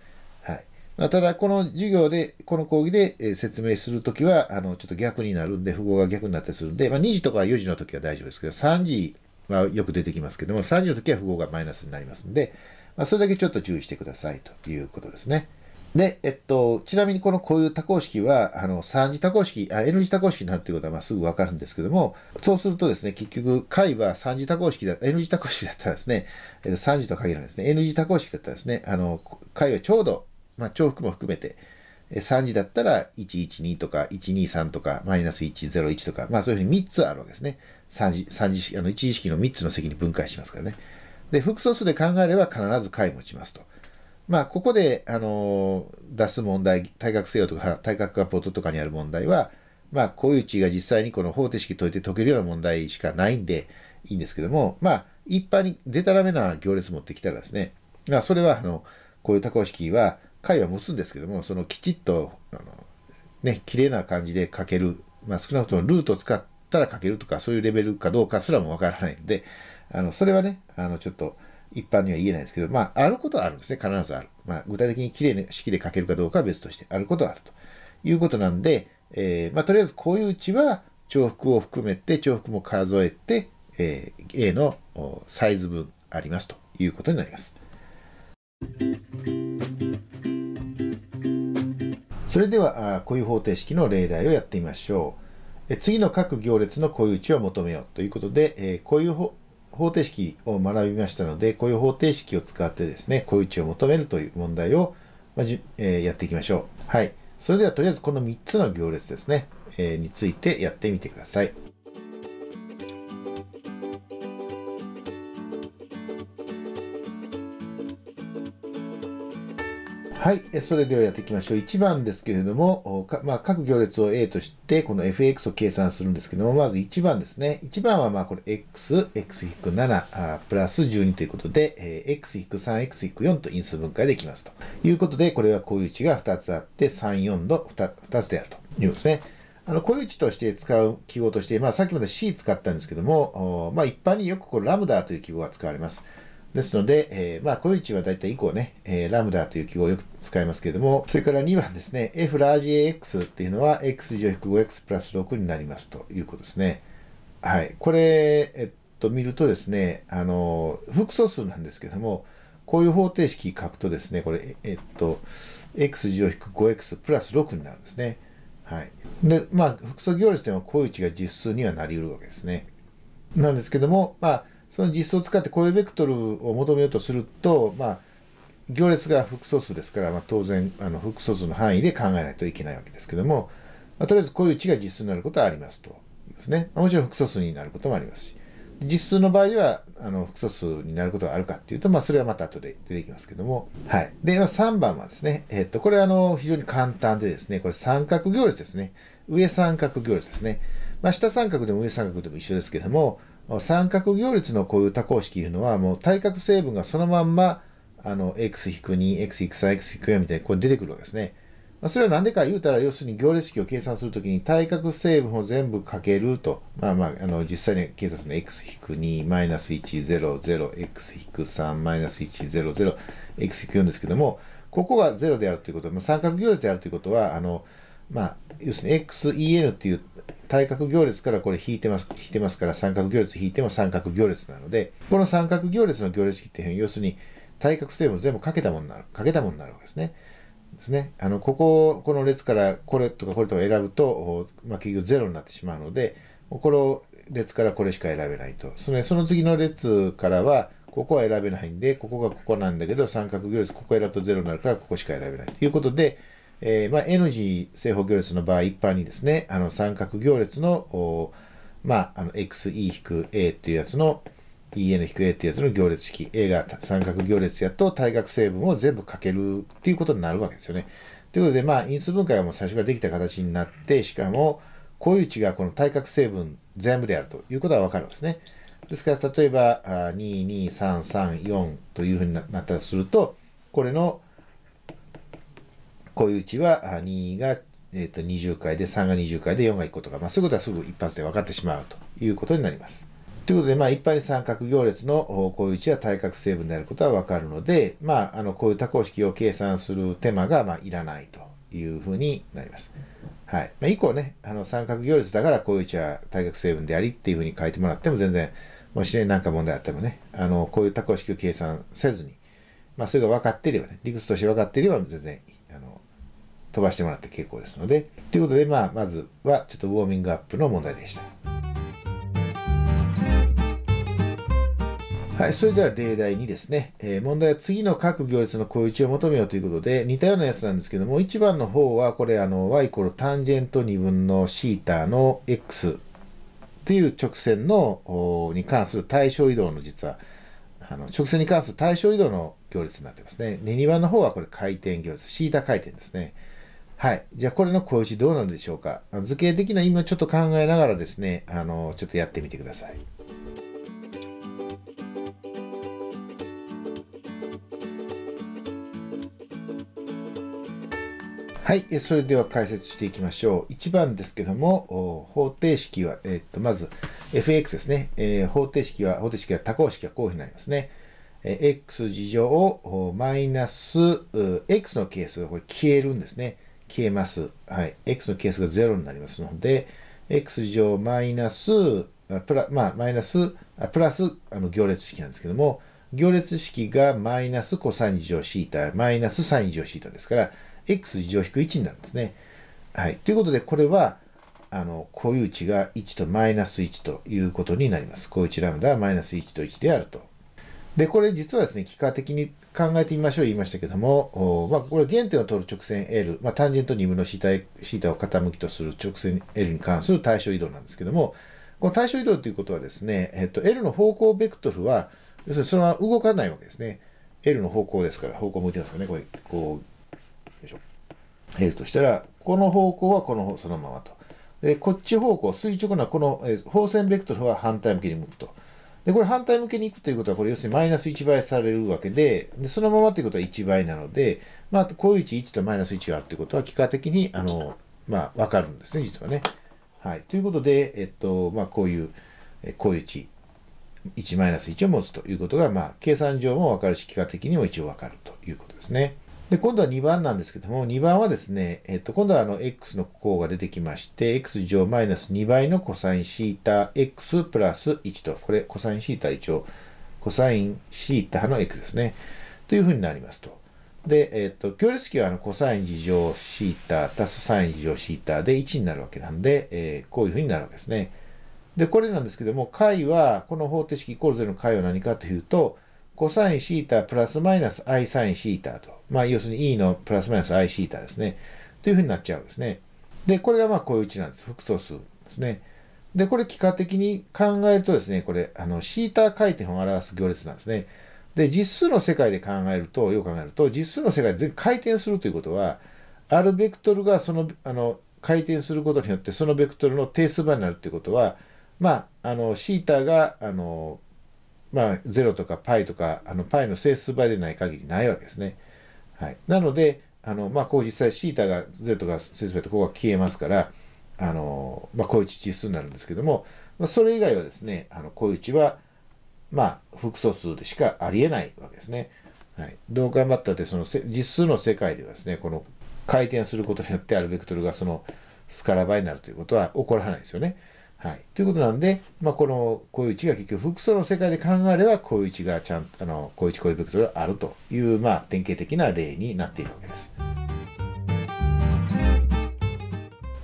Speaker 1: まただ、この授業で、この講義で説明するときは、あの、ちょっと逆になるんで、符号が逆になったりするんで、まあ、2時とか4時のときは大丈夫ですけど、3時は、よく出てきますけども、3時のときは符号がマイナスになりますんで、まあ、それだけちょっと注意してくださいということですね。で、えっと、ちなみにこのこういう多項式は、あの、3次多項式、あ、N 次多項式になるということは、ますぐわかるんですけども、そうするとですね、結局、解は3次多項式だ、N 次多項式だったらですね、3次と限らないですね、N 次多項式だったらですね、あの、解はちょうどまあ、重複も含めて、3時だったら112とか123とかマイナス101とか、まあそういうふうに3つあるわけですね。3時、3時、あの1意識の3つの席に分解しますからね。で、複素数で考えれば必ず解もちますと。まあここで、あの出す問題、対角性用とか対角がポートとかにある問題は、まあこういう値が実際にこの方程式解いて解けるような問題しかないんでいいんですけども、まあ一般にデタラメな行列持ってきたらですね、まあそれはあの、こういう多項式は、回は持つんですけども、そのきちっと、あのね、綺麗な感じで書ける、まあ、少なくともルートを使ったら書けるとか、そういうレベルかどうかすらもわからないんで、あの、それはね、あの、ちょっと、一般には言えないですけど、まあ、あることはあるんですね。必ずある。まあ、具体的に綺麗な式で書けるかどうかは別として、あることはあるということなんで、えー、まあ、とりあえずこういううちは、重複を含めて、重複も数えて、えー、A のサイズ分ありますということになります。それでは固有方程式の例題をやってみましょう。え次の各行列の固有値を求めようということで、え固有方程式を学びましたので、固有方程式を使ってですね、固有値を求めるという問題を、まじえやっていきましょう。はい。それではとりあえずこの3つの行列ですね、えについてやってみてください。はい、それではやっていきましょう。1番ですけれども、まあ、各行列を A として、この fx を計算するんですけども、まず1番ですね。1番はまあこれ x、x-7、プラス12ということで、えー、x-3、x-4 と因数分解できますと。いうことで、これはこういう値が2つあって、3、4の 2, 2つであるということですね。あの、いう値として使う記号として、まあ、さっきまで C 使ったんですけども、まあ、一般によくこれラムダという記号が使われます。ですので、えー、まあ、この1はだいたい以降ね、えー、ラムダという記号をよく使いますけれども、それから2番ですね、f ラージ ax っていうのは、x 乗 -5x プラス6になりますということですね。はい。これ、えっと、見るとですね、あの、複素数なんですけども、こういう方程式書くとですね、これ、えっと、x 乗 -5x プラス6になるんですね。はい。で、まあ、複素行列でも、こういう値が実数にはなり得るわけですね。なんですけども、まあ、その実装を使ってこういうベクトルを求めようとすると、まあ、行列が複素数ですから、まあ、当然あの複素数の範囲で考えないといけないわけですけども、まあ、とりあえずこういう値が実数になることはありますとですね、もちろん複素数になることもありますし実数の場合ではあの複素数になることがあるかっていうと、まあ、それはまた後で出てきますけども、はい、で、まあ、3番はですね、えっとこれはあの非常に簡単でですねこれ三角行列ですね上三角行列ですね、まあ、下三角でも上三角でも一緒ですけども三角行列のこういう多項式いうのは、もう対角成分がそのまんま、あの、x-2、x-3、x-4 みたいにこう出てくるわけですね。まあ、それは何でか言うたら、要するに行列式を計算するときに対角成分を全部かけると。まあまあ、あの、実際に計算するの x-2、マイナス1、0、0、x-3、マイナス1、0、0、x-4 ですけども、ここが0であるということ、まあ、三角行列であるということは、あの、まあ、要するに xen っていう対角行列からこれ引いてます、引いてますから三角行列引いても三角行列なので、この三角行列の行列式って要するに対角成分全部かけたものになる、かけたものになるわけですね。ですね。あの、ここ、この列からこれとかこれとか選ぶと、まあ、結局ゼロになってしまうので、この列からこれしか選べないと。そのその次の列からは、ここは選べないんで、ここがここなんだけど、三角行列、ここ選ぶとゼロになるから、ここしか選べないということで、えー、まあ、N 字正方行列の場合、一般にですね、あの三角行列の、まあ、あの XE-A っていうやつの、EN-A ってやつの行列式、A が三角行列やと対角成分を全部かけるっていうことになるわけですよね。ということで、まあ、因数分解はもう最初からできた形になって、しかも、こういう値がこの対角成分全部であるということはわかるんですね。ですから、例えば、2、2、3、3、4というふうになったとすると、これのこういううちは2が、えー、と20回で3が20回で4が1個とか、まあ、そういうことはすぐ一発で分かってしまうということになります。ということで、まあ、一般に三角行列のこういう位置は対角成分であることは分かるので、まあ、あのこういう多項式を計算する手間が、まあ、いらないというふうになります。はい。まあ、以降ね、あの三角行列だからこういう位置は対角成分でありっていうふうに書いてもらっても全然、もしね、何か問題あってもね、あのこういう多項式を計算せずに、まあ、それが分かっていればね、理屈として分かっていれば全然いい。飛ばしてもらって結構ですので。ということで、まあ、まずはちょっとウォーミングアップの問題でした。はい、それでは例題2ですね、えー、問題は次の各行列の位置を求めようということで、似たようなやつなんですけども、1番の方は、これ、あの、y イコールタンジェント2分のシータの x っていう直線の、に関する対象移動の実は、あの、直線に関する対象移動の行列になってますね。で、2番の方はこれ回転行列、シータ回転ですね。はい。じゃあ、これの小打ちどうなんでしょうか。図形的な意味をちょっと考えながらですね、あの、ちょっとやってみてください。はい。それでは解説していきましょう。1番ですけども、方程式は、えっ、と、まず、fx ですね、えー、方程式は、方程式は多項式はこういうふうになりますね。えー、x 二乗をマイナス、x の係数がこれ消えるんですね。消えます。はい。x の係数が0になりますので、x 乗マイナス、プラ、まあ、マイナス、プラス、あの、行列式なんですけども、行列式がマイナスコサイン乗シータ、マイナスサイン乗シータですから、x 乗引く1になるんですね。はい。ということで、これは、あの、固有値が1とマイナス1ということになります。固有値ラムダはマイナス1と1であると。で、これ実はですね、幾何的に考えてみましょう言いましたけども、まあ、これ原点を取る直線 L、まあ、タンジェント2分のシータシータを傾きとする直線 L に関する対象移動なんですけども、この対象移動ということはですね、えっと、L の方向ベクトルは、要するにそのまま動かないわけですね。L の方向ですから、方向向いてますからね、これ、こう、よいしょ。L としたら、この方向はこの、そのままと。で、こっち方向、垂直なこの、えー、方線ベクトルは反対向きに向くと。で、これ反対向けに行くということは、これ要するにマイナス1倍されるわけで、でそのままということは1倍なので、まあ、こういう値1とマイナス1があるということは、幾何的に、あの、まあ、わかるんですね、実はね。はい。ということで、えっと、まあ、こういう、こういう値、1マイナス1を持つということが、まあ、計算上もわかるし、幾何的にも一応わかるということですね。で、今度は2番なんですけども、2番はですね、えっと、今度はあの x の項が出てきまして、x 乗マイナス2倍のコサインシータ x プラス1と、これコサインシータ一応、コサインシータの x ですね。というふうになりますと。で、えっと、強烈式はあのコサイン二乗シータ足すサイン二乗シータで1になるわけなんで、えー、こういうふうになるわけですね。で、これなんですけども、解は、この方程式イコール0の解は何かというと、コサインシータプラスマイナス i サインシータと。まあ、要するに e のプラスマイナス i シータですね。というふうになっちゃうんですね。で、これがまあ、こういう位置なんです。複素数ですね。で、これ、幾何的に考えるとですね、これ、あの、シータ回転を表す行列なんですね。で、実数の世界で考えると、よく考えると、実数の世界で全部回転するということは、あるベクトルがその、あの、回転することによって、そのベクトルの定数場になるということは、まあ、あの、シータが、あの、まあ、0とか π とか、あの π の整数倍でない限りないわけですね。はい。なので、あの、まあ、こう実際 θ が0とか整数倍とここが消えますから、あの、まあ、小一実数になるんですけども、まあ、それ以外はですね、あの、小一は、まあ、複素数でしかありえないわけですね。はい。どう頑張ったって、その実数の世界ではですね、この回転することによってあるベクトルがそのスカラ倍になるということは起こらないですよね。はい、ということなんで、まあ、この小一が結局複素の世界で考えれば小一がちゃんとあの小一小ベクトルがあるという、まあ、典型的な例になっているわけです。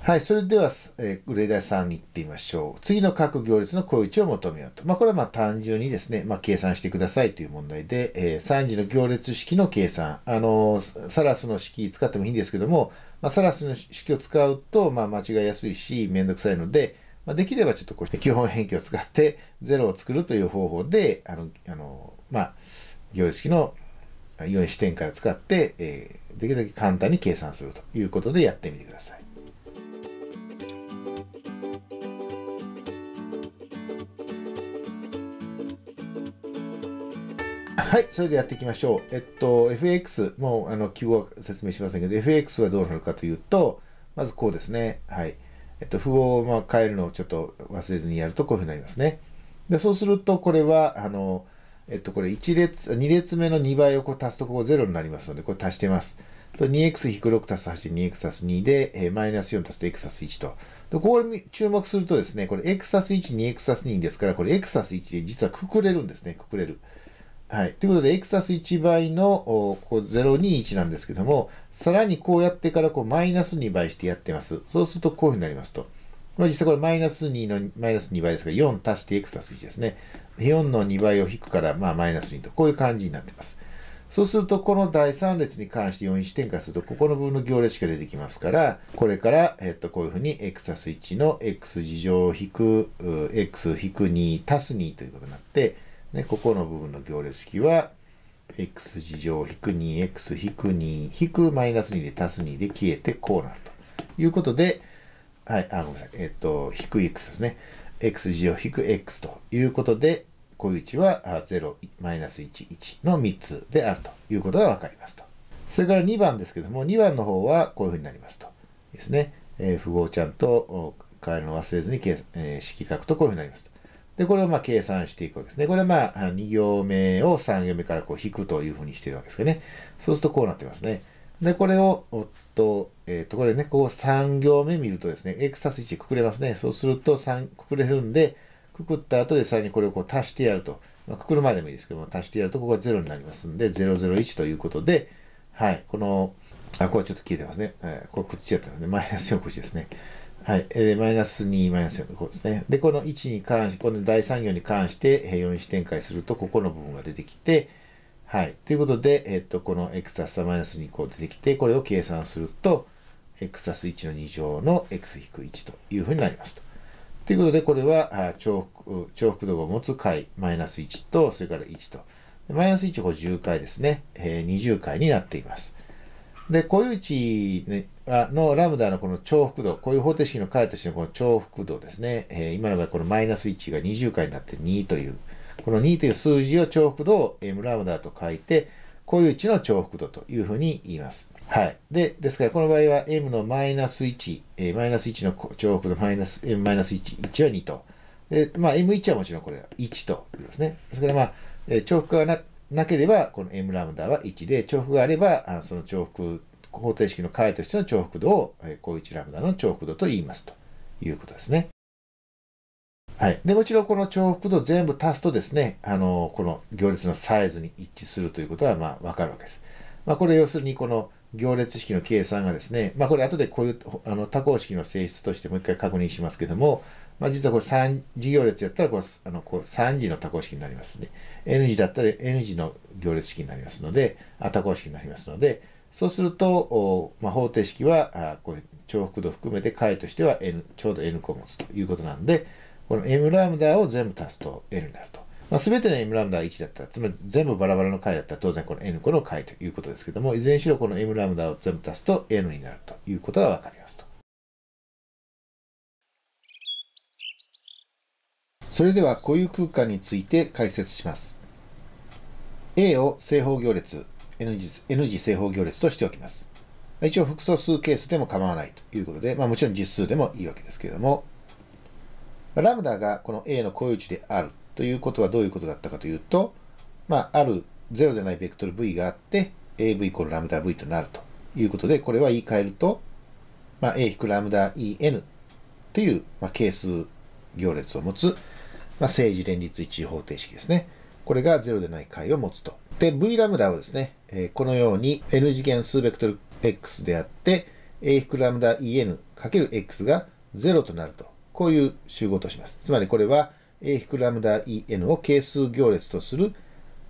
Speaker 1: はい、それでは、えー、例題3に行ってみましょう。次の各行列の小一を求めようと。まあ、これはまあ単純にですね、まあ、計算してくださいという問題で、えー、3次の行列式の計算。あのー、サラスの式使ってもいいんですけども、まあ、サラスの式を使うと、まあ、間違いやすいし、めんどくさいので、まあ、できればちょっとこう基本変形を使って0を作るという方法であのあの、まあ、行列式の4オ視点から使って、えー、できるだけ簡単に計算するということでやってみてください。はい、それでやっていきましょう。えっと、FX、もうあの記号は説明しませんけど、FX はどうなるかというと、まずこうですね。はい。えっと、符をまあ変えるのをちょっと忘れずにやるとこういうふうになりますね。で、そうすると、これは、あの、えっと、これ1列、2列目の2倍をこう足すとここ0になりますので、これ足してます。と、2x-6 足す8、2x 足す2で、えマイナス4足すと x 足す1と。で、こに注目するとですね、これ x 足す1、2x 足す2ですから、これ x 足す1で実はくくれるんですね、くくれる。はい。ということで、x 足す1倍の、ここ0、2、1なんですけども、さらにこうやってからこうマイナス2倍してやってます。そうするとこういうふうになりますと。まあ、実際これマイナス2の、マイナス2倍ですから、4足して x 足す1ですね。4の2倍を引くから、まあマイナス2と、こういう感じになってます。そうすると、この第3列に関して4一転開すると、ここの部分の行列しか出てきますから、これから、えっと、こういうふうに x 足す1の x 事乗引く、x 引く2足す2ということになって、ね、ここの部分の行列式は、x 次乗引く 2x 引く2引くマイナス2で足す2で消えてこうなるということで、はい、あ、ごめんなさい。えっと、引く x ですね。x 次乗引く x ということで、こういう値は0、マイナス1、1の3つであるということがわかりますと。それから2番ですけども、2番の方はこういうふうになりますと。ですね。えー、符号ちゃんと変えるの忘れずに、えー、式書くとこういうふうになりますと。で、これをまあ計算していくわけですね。これはまあ2行目を3行目からこう引くというふうにしてるわけですどね。そうするとこうなってますね。で、これを、おっと、えっ、ー、と、これね、ここ3行目見るとですね、x たす1くくれますね。そうすると3くくれるんで、くくった後でさらにこれをこう足してやると。まあ、くくるまでもいいですけども、足してやるとここが0になりますんで、001ということで、はい、この、あ、これちょっと消えてますね。えー、これくっちいったので、マイナス4口ですね。はい。えー、マイナス2、マイナス4のこうですね。で、この1に関して、この第3行に関して平4一展開すると、ここの部分が出てきて、はい。ということで、えっと、この x たす3マイナス2こう出てきて、これを計算すると、x たす1の2乗の x 引く1というふうになりますと。ということで、これは重複重複度を持つ回、マイナス1と、それから1と。マイナス1は10回ですね、えー、20回になっています。で、固有値、ね、のラムダのこの重複度、こういう方程式の解としてのこの重複度ですね、えー、今の場合このマイナス1が20回になって2という、この2という数字を重複度を M ラムダと書いて、固有値の重複度というふうに言います。はい。で、ですからこの場合は M のマイナス1、えマイナス1の重複度マイナス、M マイナス1、1は2と。で、まあ M1 はもちろんこれは1ということですね。ですからまあ、え重複がなくなければ、この M ラムダは1で、重複があれば、あその重複、方程式の解としての重複度を、高1ラムダの重複度と言いますということですね。はい。で、もちろんこの重複度全部足すとですね、あの、この行列のサイズに一致するということは、まあ、わかるわけです。まあ、これ要するにこの行列式の計算がですね、まあ、これ後でこういうあの多項式の性質としてもう一回確認しますけども、まあ、実はこれ3、次行列やったらこうあのこう3次の多項式になりますね。N 次だったら N 次の行列式になりますので、あ多項式になりますので、そうすると、まあ、方程式はあこういう重複度含めて解としては N ちょうど N 持つということなんで、この M ラムダを全部足すと N になると。まあ、全ての M ラムダが1だったら、つまり全部バラバラの解だったら当然この N 個の解ということですけども、いずれにしろこの M ラムダを全部足すと N になるということが分かりますと。それでは固有空間について解説します A を正方行列 N 字 N g 正方行列としておきます一応複素数ケースでも構わないということで、まあ、もちろん実数でもいいわけですけれどもラムダがこの A の固有値であるということはどういうことだったかというと、まあ、ある0でないベクトル v があって AV イコールラムダ v となるということで、これは言い換えると、まあ、A 引くラムダ EN という、まあ、係数行列を持つまあ、政治連立一方程式ですね。これが0でない解を持つと。で、V ラムダをですね、えー、このように N 次元数ベクトル X であって、A 引ラムダ EN×X が0となると。こういう集合とします。つまりこれは A 引ラムダ EN を係数行列とする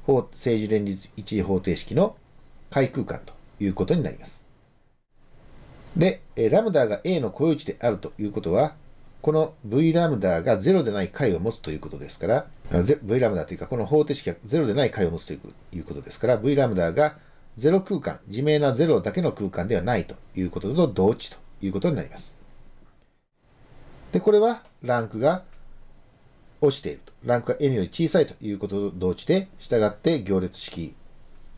Speaker 1: 政治連立一方程式の解空間ということになります。で、ラムダが A の固有値であるということは、この V ラムダが0でない解を持つということですから、V ラムダというか、この方程式が0でない解を持つということですから、V ラムダが0空間、自明な0だけの空間ではないということと同値ということになります。で、これはランクが落ちていると。ランクが n より小さいということと同値で、従って行列式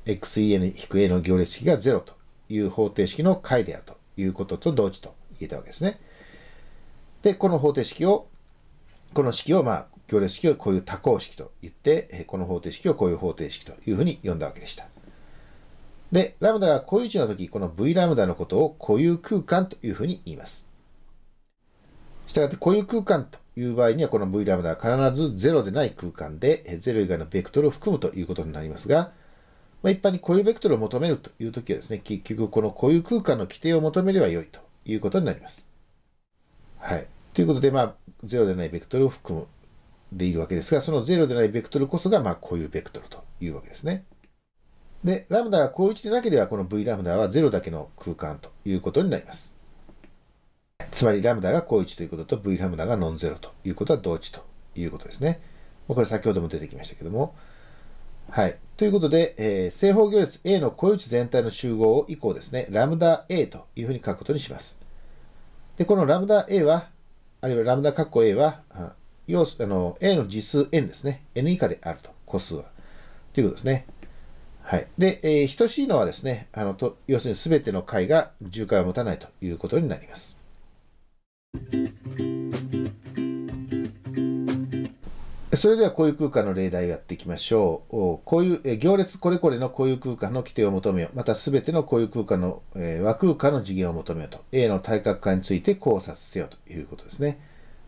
Speaker 1: xen-a の行列式が0という方程式の解であるということと同値と言えたわけですね。で、この方程式を、この式を、まあ、行列式をこういう多項式と言って、この方程式をこういう方程式というふうに呼んだわけでした。で、ラムダが固有値の時、この V ラムダのことを固有空間というふうに言います。したがって固有空間という場合には、この V ラムダは必ず0でない空間で、0以外のベクトルを含むということになりますが、まあ、一般に固有ベクトルを求めるという時はですね、結局この固有空間の規定を求めればよいということになります。はい。ということで、まあ、ゼロでないベクトルを含むでいるわけですが、そのゼロでないベクトルこそが、まあ、こういうベクトルというわけですね。で、ラムダが高1でなければ、この V ラムダは0だけの空間ということになります。つまり、ラムダが高1ということと V ラムダがノンゼロということは同値ということですね。これ先ほども出てきましたけども。はい。ということで、えー、正方行列 A の有値全体の集合を以降ですね、ラムダ A というふうに書くことにします。で、このラムダ A は、あるいはラムダ括弧 A は、要すあの A の次数 n ですね。n 以下であると、個数は。ということですね。はい。で、えー、等しいのはですね、あのと要するに全ての解が重解を持たないということになります。それではこういう空間の例題をやっていきましょう。こういう行列これこれのこういう空間の規定を求めよう。またすべてのこういう空間の、えー、和空間の次元を求めようと。A の対角化について考察せよということですね。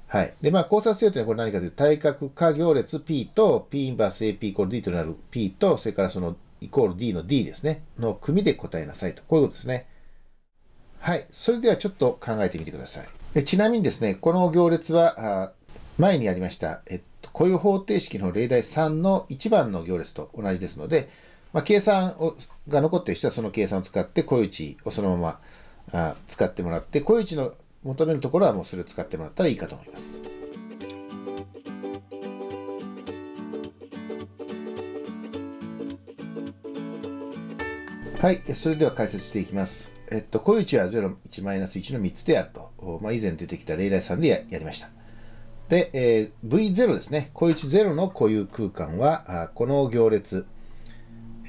Speaker 1: はい。で、まあ考察せよというのはこれ何かというと、対角化行列 P と P インバース AP イコール D となる P と、それからそのイコール D の D ですね。の組で答えなさいと。こういうことですね。はい。それではちょっと考えてみてください。ちなみにですね、この行列は、前にありました、えっこういう方程式の例題3の1番の行列と同じですので、まあ、計算をが残っている人はその計算を使って固有値をそのままあ使ってもらって固有値の求めるところはもうそれを使ってもらったらいいかと思います。はい、それでは解説していきます。えっと、小打ちは0、1、マイナス1の3つであると、まあ、以前出てきた例題3でやりました。で、えー、V0 ですね。小一0の固有空間は、あこの行列、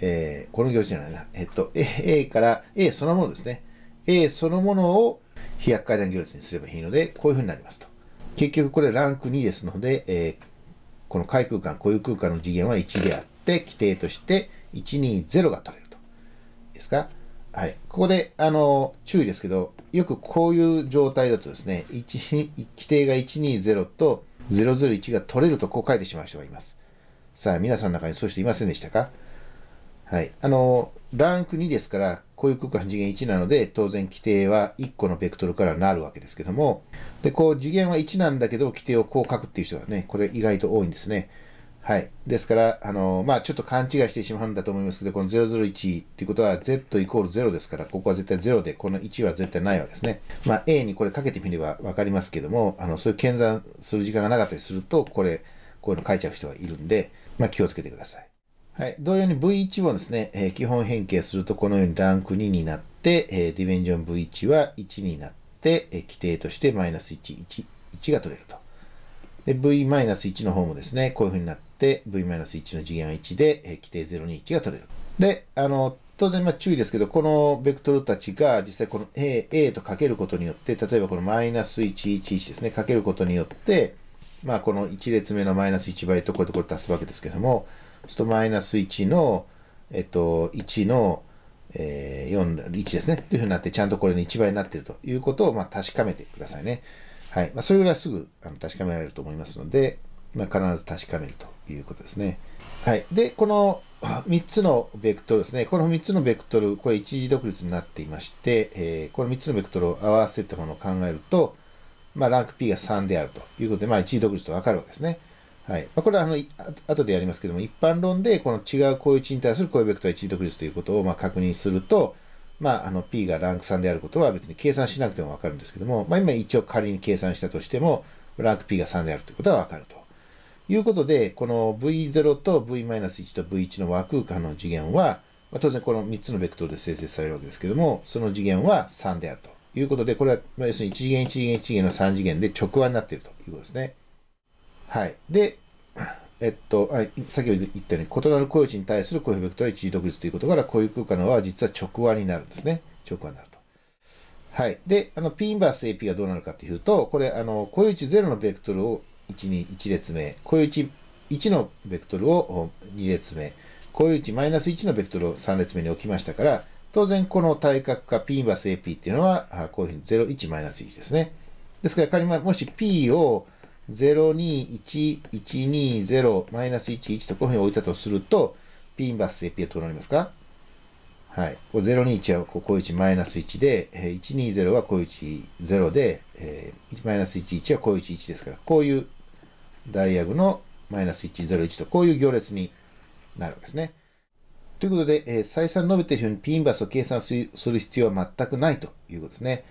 Speaker 1: えー、この行列じゃないな。えっと、A から A そのものですね。A そのものを飛躍階段行列にすればいいので、こういうふうになりますと。結局これランク2ですので、えー、この回空間、固有空間の次元は1であって、規定として120が取れると。ですかはい。ここで、あの、注意ですけど、よくこういう状態だとですね、1規定が120と001が取れるとこう書いてしまう人がいます。さあ、皆さんの中にそういう人いませんでしたかはい。あの、ランク2ですから、こういう空間次元1なので、当然規定は1個のベクトルからなるわけですけども、で、こう次元は1なんだけど、規定をこう書くっていう人はね、これ意外と多いんですね。はい。ですから、あの、まあ、ちょっと勘違いしてしまうんだと思いますけど、この001っていうことは Z イコール0ですから、ここは絶対0で、この1は絶対ないわけですね。まあ、A にこれかけてみればわかりますけども、あの、そういう検算する時間がなかったりすると、これ、こういうの書いちゃう人がいるんで、まあ、気をつけてください。はい。同様に V1 をですね、えー、基本変形するとこのようにランク2になって、えー、ディメンジョン V1 は1になって、えー、規定としてマイナス1、1、1が取れると。で、V-1 の方もですね、こういうふうになって、、v-1 の次元は1で、えー、規定021が取れる。で、あの、当然、まあ、注意ですけど、このベクトルたちが実際この A, A とかけることによって、例えばこのマイナス111ですね、かけることによって、まあ、この1列目のマイナス1倍とこれとこれ足すわけですけども、ちょっとマイナス1の、えっと、1の、えー、4、1ですね。というふうになって、ちゃんとこれの1倍になっているということを、まあ、確かめてくださいね。はい。まあ、それぐらいすぐあの確かめられると思いますので、まあ、必ず確かめるということですね。はい。で、この3つのベクトルですね。この3つのベクトル、これ一次独立になっていまして、えー、この3つのベクトルを合わせたものを考えると、まあ、ランク P が3であるということで、まあ、一次独立とわかるわけですね。はい。まあ、これは、あの、後でやりますけども、一般論で、この違うこういう値に対するこういうベクトルは一次独立ということを、まあ、確認すると、まあ、あの、P がランク3であることは別に計算しなくてもわかるんですけども、まあ、今一応仮に計算したとしても、ランク P が3であるということはわかると。いうことで、この V0 と V-1 と V1 の和空間の次元は、まあ、当然この3つのベクトルで生成されるわけですけども、その次元は3であるということで、これは要するに1次元1次元1次元の3次元で直和になっているということですね。はい。で、えっと、あ先ほど言ったように、異なる固有値に対する固有ベクトルは一時独立ということから、固有空間の和は実は直和になるんですね。直和になると。はい。で、あの、P インバース AP がどうなるかというと、これ、あの、固有値0のベクトルを1列目、こういう1、1のベクトルを2列目、こういう1マイナス1のベクトルを3列目に置きましたから、当然この対角化 P インバース AP っていうのは、こういうふうに0、1マイナス1ですね。ですから仮にもし P を0、2、1、1、2、0、マイナス1、1とこういうふうに置いたとすると、P インバース AP はどうなりますかはい。021はこう1マイナス1で、120はこういう1、0で、マイナス11はこう1、1ですから、こういうダイアグのマイナス101と、こういう行列になるわけですね。ということで、えー、再三述べているように P インバースを計算する必要は全くないということですね。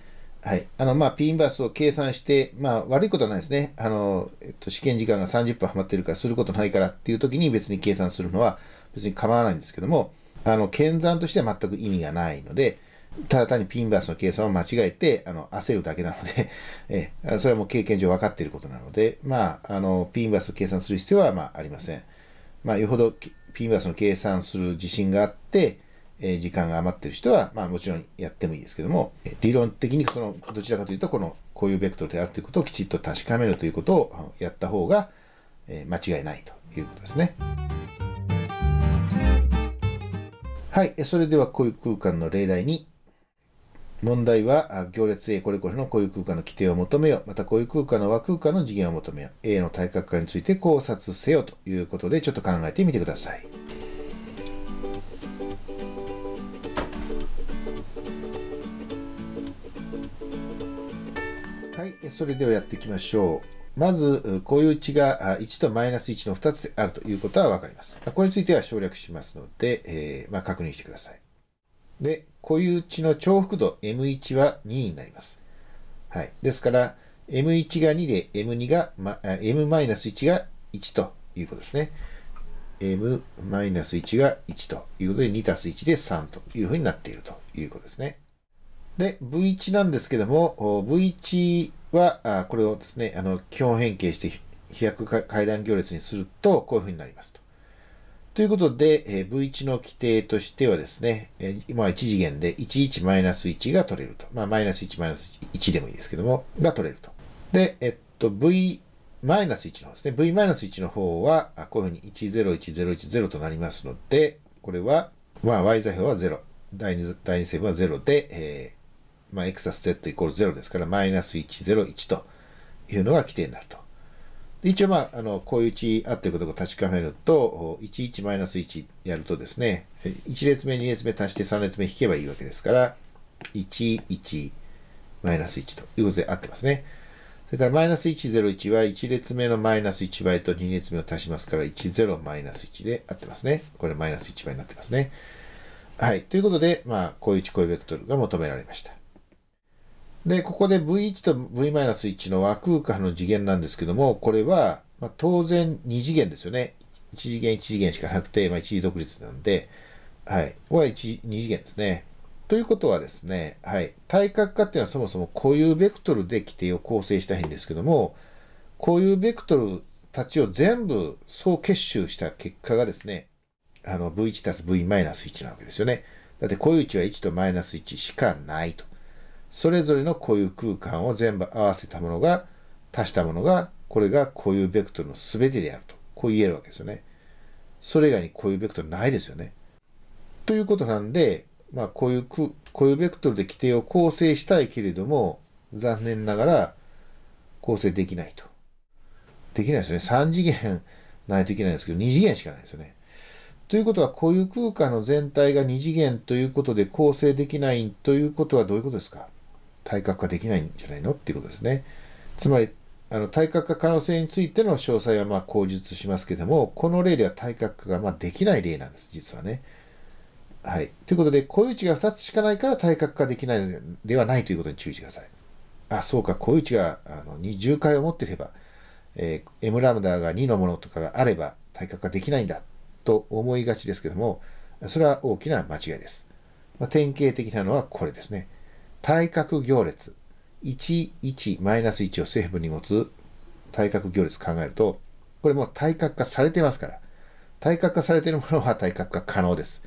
Speaker 1: はい。あの、まあ、P インバースを計算して、まあ、悪いことはないですね。あの、えっと、試験時間が30分はまってるから、することないからっていう時に別に計算するのは別に構わないんですけども、あの、検算としては全く意味がないので、ただ単にピンバースの計算を間違えて、あの、焦るだけなので (laughs) えそれはもう経験上分かっていることなので、まあ、あの、ピンバースを計算する必要は、まあ、ありません。まあ、よほどピンバースの計算する自信があって、え時間が余ってる人は、まあ、もちろんやってもいいですけども、理論的に、その、どちらかというと、この、こういうベクトルであるということをきちっと確かめるということをやった方が、え間違いないということですね。はい、それではこういう空間の例題に問題は、行列 A これこれのこういう空間の規定を求めよ。またこういう空間の和空間の次元を求めよ。A の対角化について考察せよということで、ちょっと考えてみてください。はい、それではやっていきましょう。まず、こういう値が1とマイナス1の2つであるということは分かります。これについては省略しますので、えー、まあ、確認してください。で、固有値の重複度 M1 は2になります。はい。ですから、M1 が2で M2 が、ま、M-1 が1ということですね。M-1 が1ということで、2たす1で3というふうになっているということですね。で、V1 なんですけども、V1 は、これをですね、あの、基本変形して、飛躍階段行列にすると、こういうふうになりますと。ということで、V1 の規定としてはですね、今は1次元で11マイナス1が取れると。まあ、マイナス1マイナス1でもいいですけども、が取れると。で、えっと、V マイナス1の方ですね。V マイナス1の方は、こういうふうに101010となりますので、これは、まあ、y 座標は0。第2、第2成分は0で、えー、まあ、x 足 z イコール0ですから、マイナス101というのが規定になると。一応、まあ、あの、こういう値合ってることを確かめると、11マイナス1やるとですね、1列目、2列目足して3列目引けばいいわけですから、11マイナス1ということで合ってますね。それからマイナス101は1列目のマイナス1倍と2列目を足しますから10マイナス1で合ってますね。これマイナス1倍になってますね。はい。ということで、まあ、こういう値、こういうベクトルが求められました。で、ここで V1 と V-1 の和空間の次元なんですけども、これは、まあ、当然2次元ですよね。1次元1次元しかなくて、まあ、一次独立なんで、はい。ここは2次元ですね。ということはですね、はい。対角化っていうのはそもそも固有ベクトルで規定を構成したいんですけども、固有ベクトルたちを全部総結集した結果がですね、あの、V1 たす V-1 なわけですよね。だって固有値は1とマイナス1しかないと。それぞれの固有空間を全部合わせたものが、足したものが、これが固有ベクトルの全てであると、こう言えるわけですよね。それ以外に固有ベクトルないですよね。ということなんで、まあ、固有く、固有ベクトルで規定を構成したいけれども、残念ながら構成できないと。できないですよね。3次元ないといけないんですけど、2次元しかないですよね。ということは、固有空間の全体が2次元ということで構成できないということはどういうことですか体格化できないんじゃないのっていうことですね。つまり、あの、対角化可能性についての詳細はまあ口述しますけども、この例では対角化がまできない例なんです、実はね。はい。ということで、固有値が2つしかないから対角化できないのではないということに注意してください。あ、そうか、固有値があの2 0回を持っていれば、えー、M ラムダが2のものとかがあれば対角化できないんだと思いがちですけども、それは大きな間違いです。まあ、典型的なのはこれですね。対角行列、11マイナス1を成分に持つ対角行列考えると、これもう対角化されてますから、対角化されてるものは対角化可能です。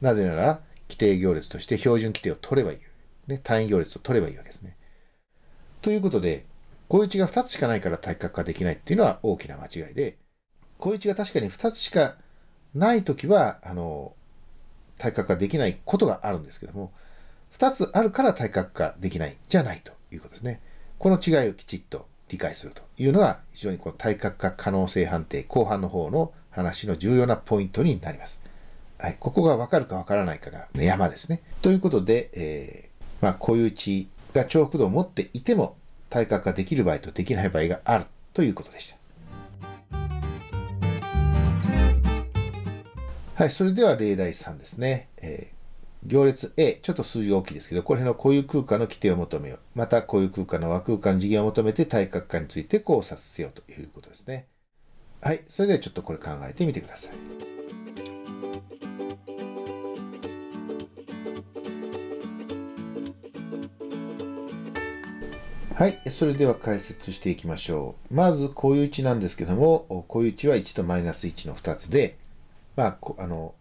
Speaker 1: なぜなら、規定行列として標準規定を取ればいい。ね、単位行列を取ればいいわけですね。ということで、小一が2つしかないから対角化できないっていうのは大きな間違いで、小一が確かに2つしかないときは、あの、対角化できないことがあるんですけども、二つあるから対角化できないじゃないということですね。この違いをきちっと理解するというのが非常にこの対角化可能性判定後半の方の話の重要なポイントになります。はい、ここが分かるか分からないかが、目山ですね。ということで、えー、まあ、固有値が重複度を持っていても対角化できる場合とできない場合があるということでした。はい、それでは例題3ですね。え行列 A、ちょっと数字が大きいですけど、これの固有空間の規定を求めよう。また固有空間の和空間次元を求めて対角化について考察せよということですね。はい、それではちょっとこれ考えてみてください。はい、それでは解説していきましょう。まず、こういう値なんですけども、こういう値は1とマイナス1の2つで、まあ、あの、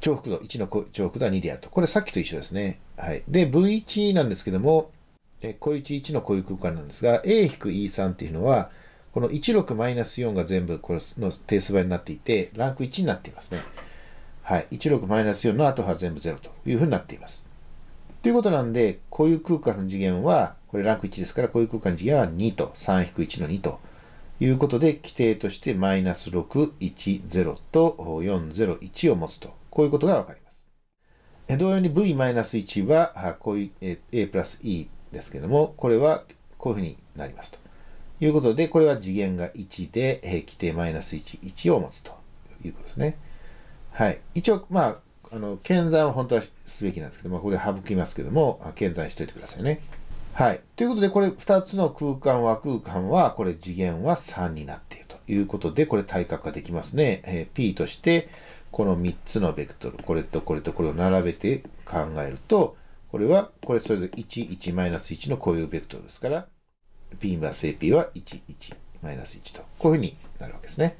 Speaker 1: 重複度、1の重複度は2であると。これさっきと一緒ですね。はい。で、V1 なんですけども、え小1、1のこういう空間なんですが、A-E3 っていうのは、この16-4が全部これの定数倍になっていて、ランク1になっていますね。はい。16-4の後は全部0というふうになっています。ということなんで、こういう空間の次元は、これランク1ですから、こういう空間の次元は2と、3-1の2ということで、規定としてマイナス6、1、0と401を持つとこういうことがわかります。同様に V-1 は、こういう A プラス E ですけども、これはこういうふうになりますと。いうことで、これは次元が1で、規定マイナス1、1を持つということですね。はい。一応、まあ、あの、検算は本当はすべきなんですけども、ここで省きますけども、検算しておいてくださいね。はい。ということで、これ2つの空間は空間は、これ次元は3になっているということで、これ対角ができますね。えー、P として、この3つのベクトル、これとこれとこれを並べて考えると、これは、これそれぞれ1、1、マイナス1のこういうベクトルですから、P マス AP は1、1、マイナス1と、こういうふうになるわけですね。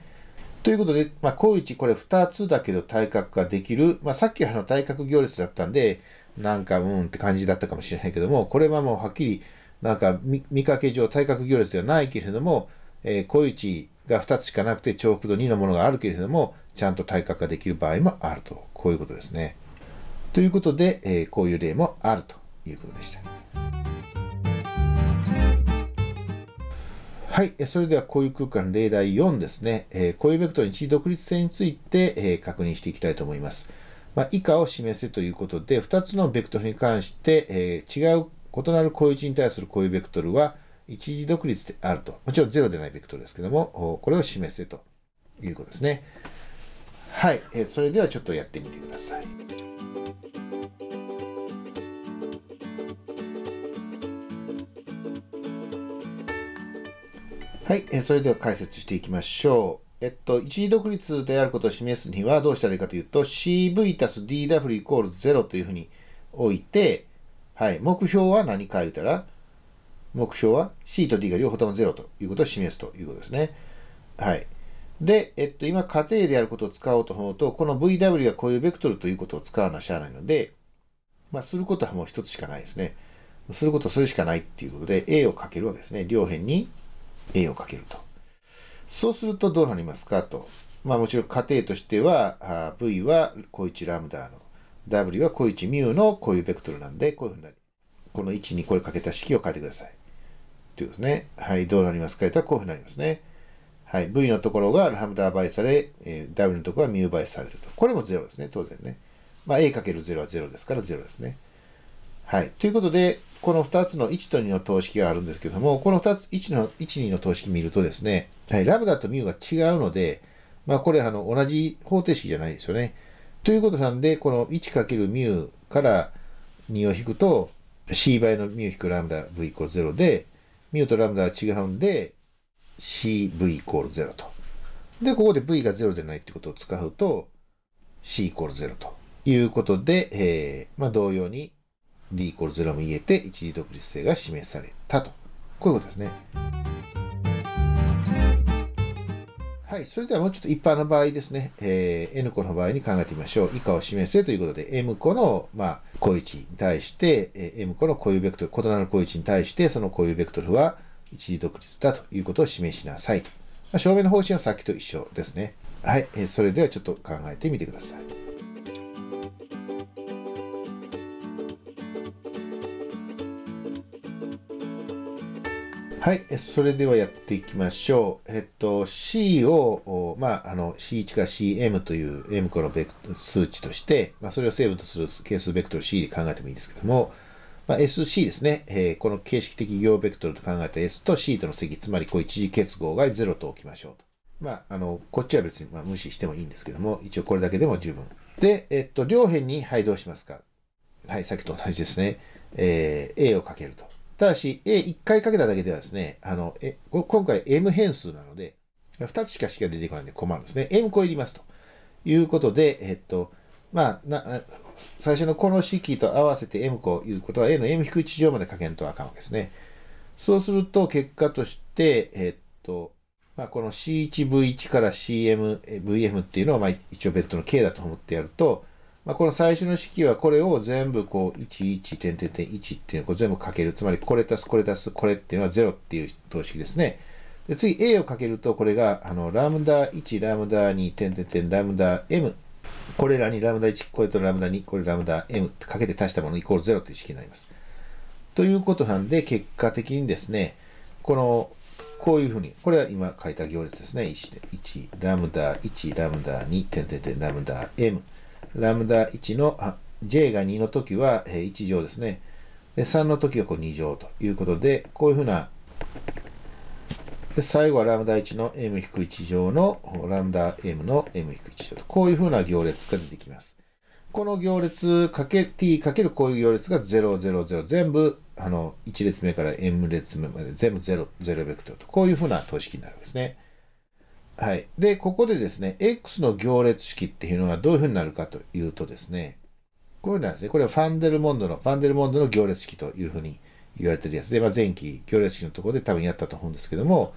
Speaker 1: ということで、まあ、高一、これ2つだけど対角ができる、まあ、さっきはあの対角行列だったんで、なんかうんって感じだったかもしれないけども、これはもうはっきり、なんか見かけ上対角行列ではないけれども、えー、う一が2つしかなくて重複度2のものがあるけれども、ちゃんと対角ができる場合もあると、こういうことですね。ということで、えこういう例もあるということでした。はい、それではこういう空間例題4ですね、えー、こういうベクトルの一時独立性について、えー、確認していきたいと思います。まあ、以下を示せということで、2つのベクトルに関して、えー、違う異なる固有値に対する固有ベクトルは一時独立であると。もちろん0でないベクトルですけども、これを示せということですね。はい、えー、それではちょっとやってみてください。はい、えー、それでは解説していきましょう。えっと、一時独立であることを示すにはどうしたらいいかというと、CV たす DW イコール0というふうに置いて、はい、目標は何か言うたら、目標は C と D が両方とも0ということを示すということですね。はい。で、えっと、今、家庭でやることを使おうと思うと、この VW がこういうベクトルということを使わなしゃあないので、まあ、することはもう一つしかないですね。することそれしかないっていうことで、A をかけるわけですね。両辺に A をかけると。そうするとどうなりますかと。まあもちろん仮定としては、V は小1ラムダの、W は小1ミュのこういうベクトルなんで、こういうふうになる。この1にこれかけた式を書いてください。ということですね。はい、どうなりますかとこういうふうになりますね。はい、V のところがラムダ倍され、えー、W のところがミュ倍されると。これも0ですね、当然ね。まあ、A×0 は0ですから0ですね。はい。ということで、この2つの1と2の等式があるんですけども、この2つ、1の、1、2の等式見るとですね、はい、ラムダとミュが違うので、まあ、これ、あの、同じ方程式じゃないですよね。ということなんで、この 1× ミュから2を引くと、C 倍のミュ引くラムダ V イコ0で、ミュとラムダは違うんで、CV イコール0と。で、ここで V が0でないってことを使うと C イコール0ということで、えー、まあ同様に D イコール0も言えて一時独立性が示されたと。こういうことですね。はい。それではもうちょっと一般の場合ですね。えー、N 個の場合に考えてみましょう。以下を示せということで、M 個の、まあ、小1に対して、えー、M 個の固有ベクトル、異なる小置に対して、その固有ベクトルは、一時独立だということを示しなさいと。まあ、証明の方針はさっきと一緒ですね。はい、えー、それではちょっと考えてみてください。はい、それではやっていきましょう。えっと、C を、まあ、あの、C1 から CM という M 個のベク数値として、まあ、それを成分とする係数ベクトル C で考えてもいいんですけども、まあ、SC ですね、えー、この形式的行ベクトルと考えた S と C との積、つまりこう一時結合が0と置きましょうと。まあ、あの、こっちは別に、まあ、無視してもいいんですけども、一応これだけでも十分。で、えっと、両辺に、はい、どうしますか。はい、さっきと同じですね。えー、A をかけると。ただし、A1 回かけただけではですね、あの、え、今回 M 変数なので、2つしか式が出てこないんで困るんですね。M 超えりますと。いうことで、えっと、まあ、な、最初のこの式と合わせて m 個いうことは a の m-1 乗までかけんとあかんわけですね。そうすると結果として、えっと、まあ、この C1V1 から CMVM っていうのはまあ一応ベルトの K だと思ってやると、まあ、この最初の式はこれを全部こう11点点点1っていうのを全部かける。つまりこれ足すこれ足すこれっていうのは0っていう等式ですね。で次 A をかけるとこれがあのラムダ1ラムダ2点点点ラムダ M これらにラムダ1、これとラムダ2、これラムダ m ってかけて足したものイコール0という式になります。ということなんで、結果的にですね、この、こういうふうに、これは今書いた行列ですね。1、1ラムダ1、ラムダ2、点点点、ラムダ m。ラムダ1の、j が2の時は1乗ですね。で3の時はこう2乗ということで、こういうふうなで最後はラムダ1の m-1 乗のラムダ m の m-1 乗と、こういうふうな行列が出てきます。この行列かけ t かけるこういう行列が000全部あの1列目から m 列目まで全部 0, 0ベクトルとこういうふうな等式になるんですね。はい。で、ここでですね、x の行列式っていうのはどういうふうになるかというとですね、こういうのなんですね。これはファンデルモンドの、ファンデルモンドの行列式というふうに言われてるやつで、まあ、前期行列式のところで多分やったと思うんですけども、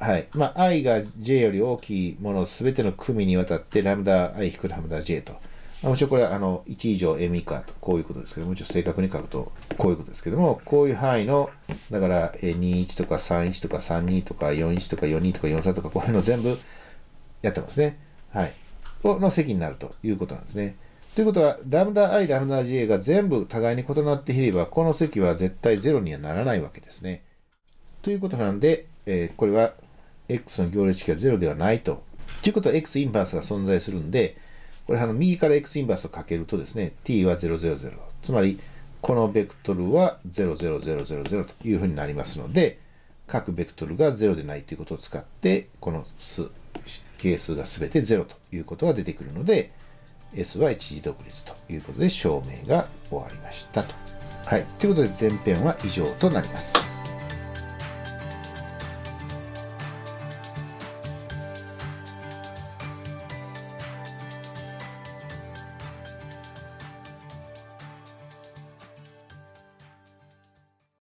Speaker 1: はい。まあ、i が j より大きいものすべての組にわたって、ラムダ i 引くラムダ j と。もちろんこれはあの1以上 m 以下とこういうことですけども、ちろん正確に書くとこういうことですけども、こういう範囲の、だから21とか31とか32とか41とか42とか43とかこういうの全部やってますね。はい。の積になるということなんですね。ということは、ラムダ i、ラムダ j が全部互いに異なっていれば、この積は絶対0にはならないわけですね。ということなんで、えー、これは x の行列式は0ではないと。ということは x インバースが存在するんで、これあの右から x インバースをかけるとですね、t は000。つまり、このベクトルは00000というふうになりますので、各ベクトルが0でないということを使って、この数、係数が全て0ということが出てくるので、S は一時独立ということで証明が終わりましたと。はい。ということで前編は以上となります。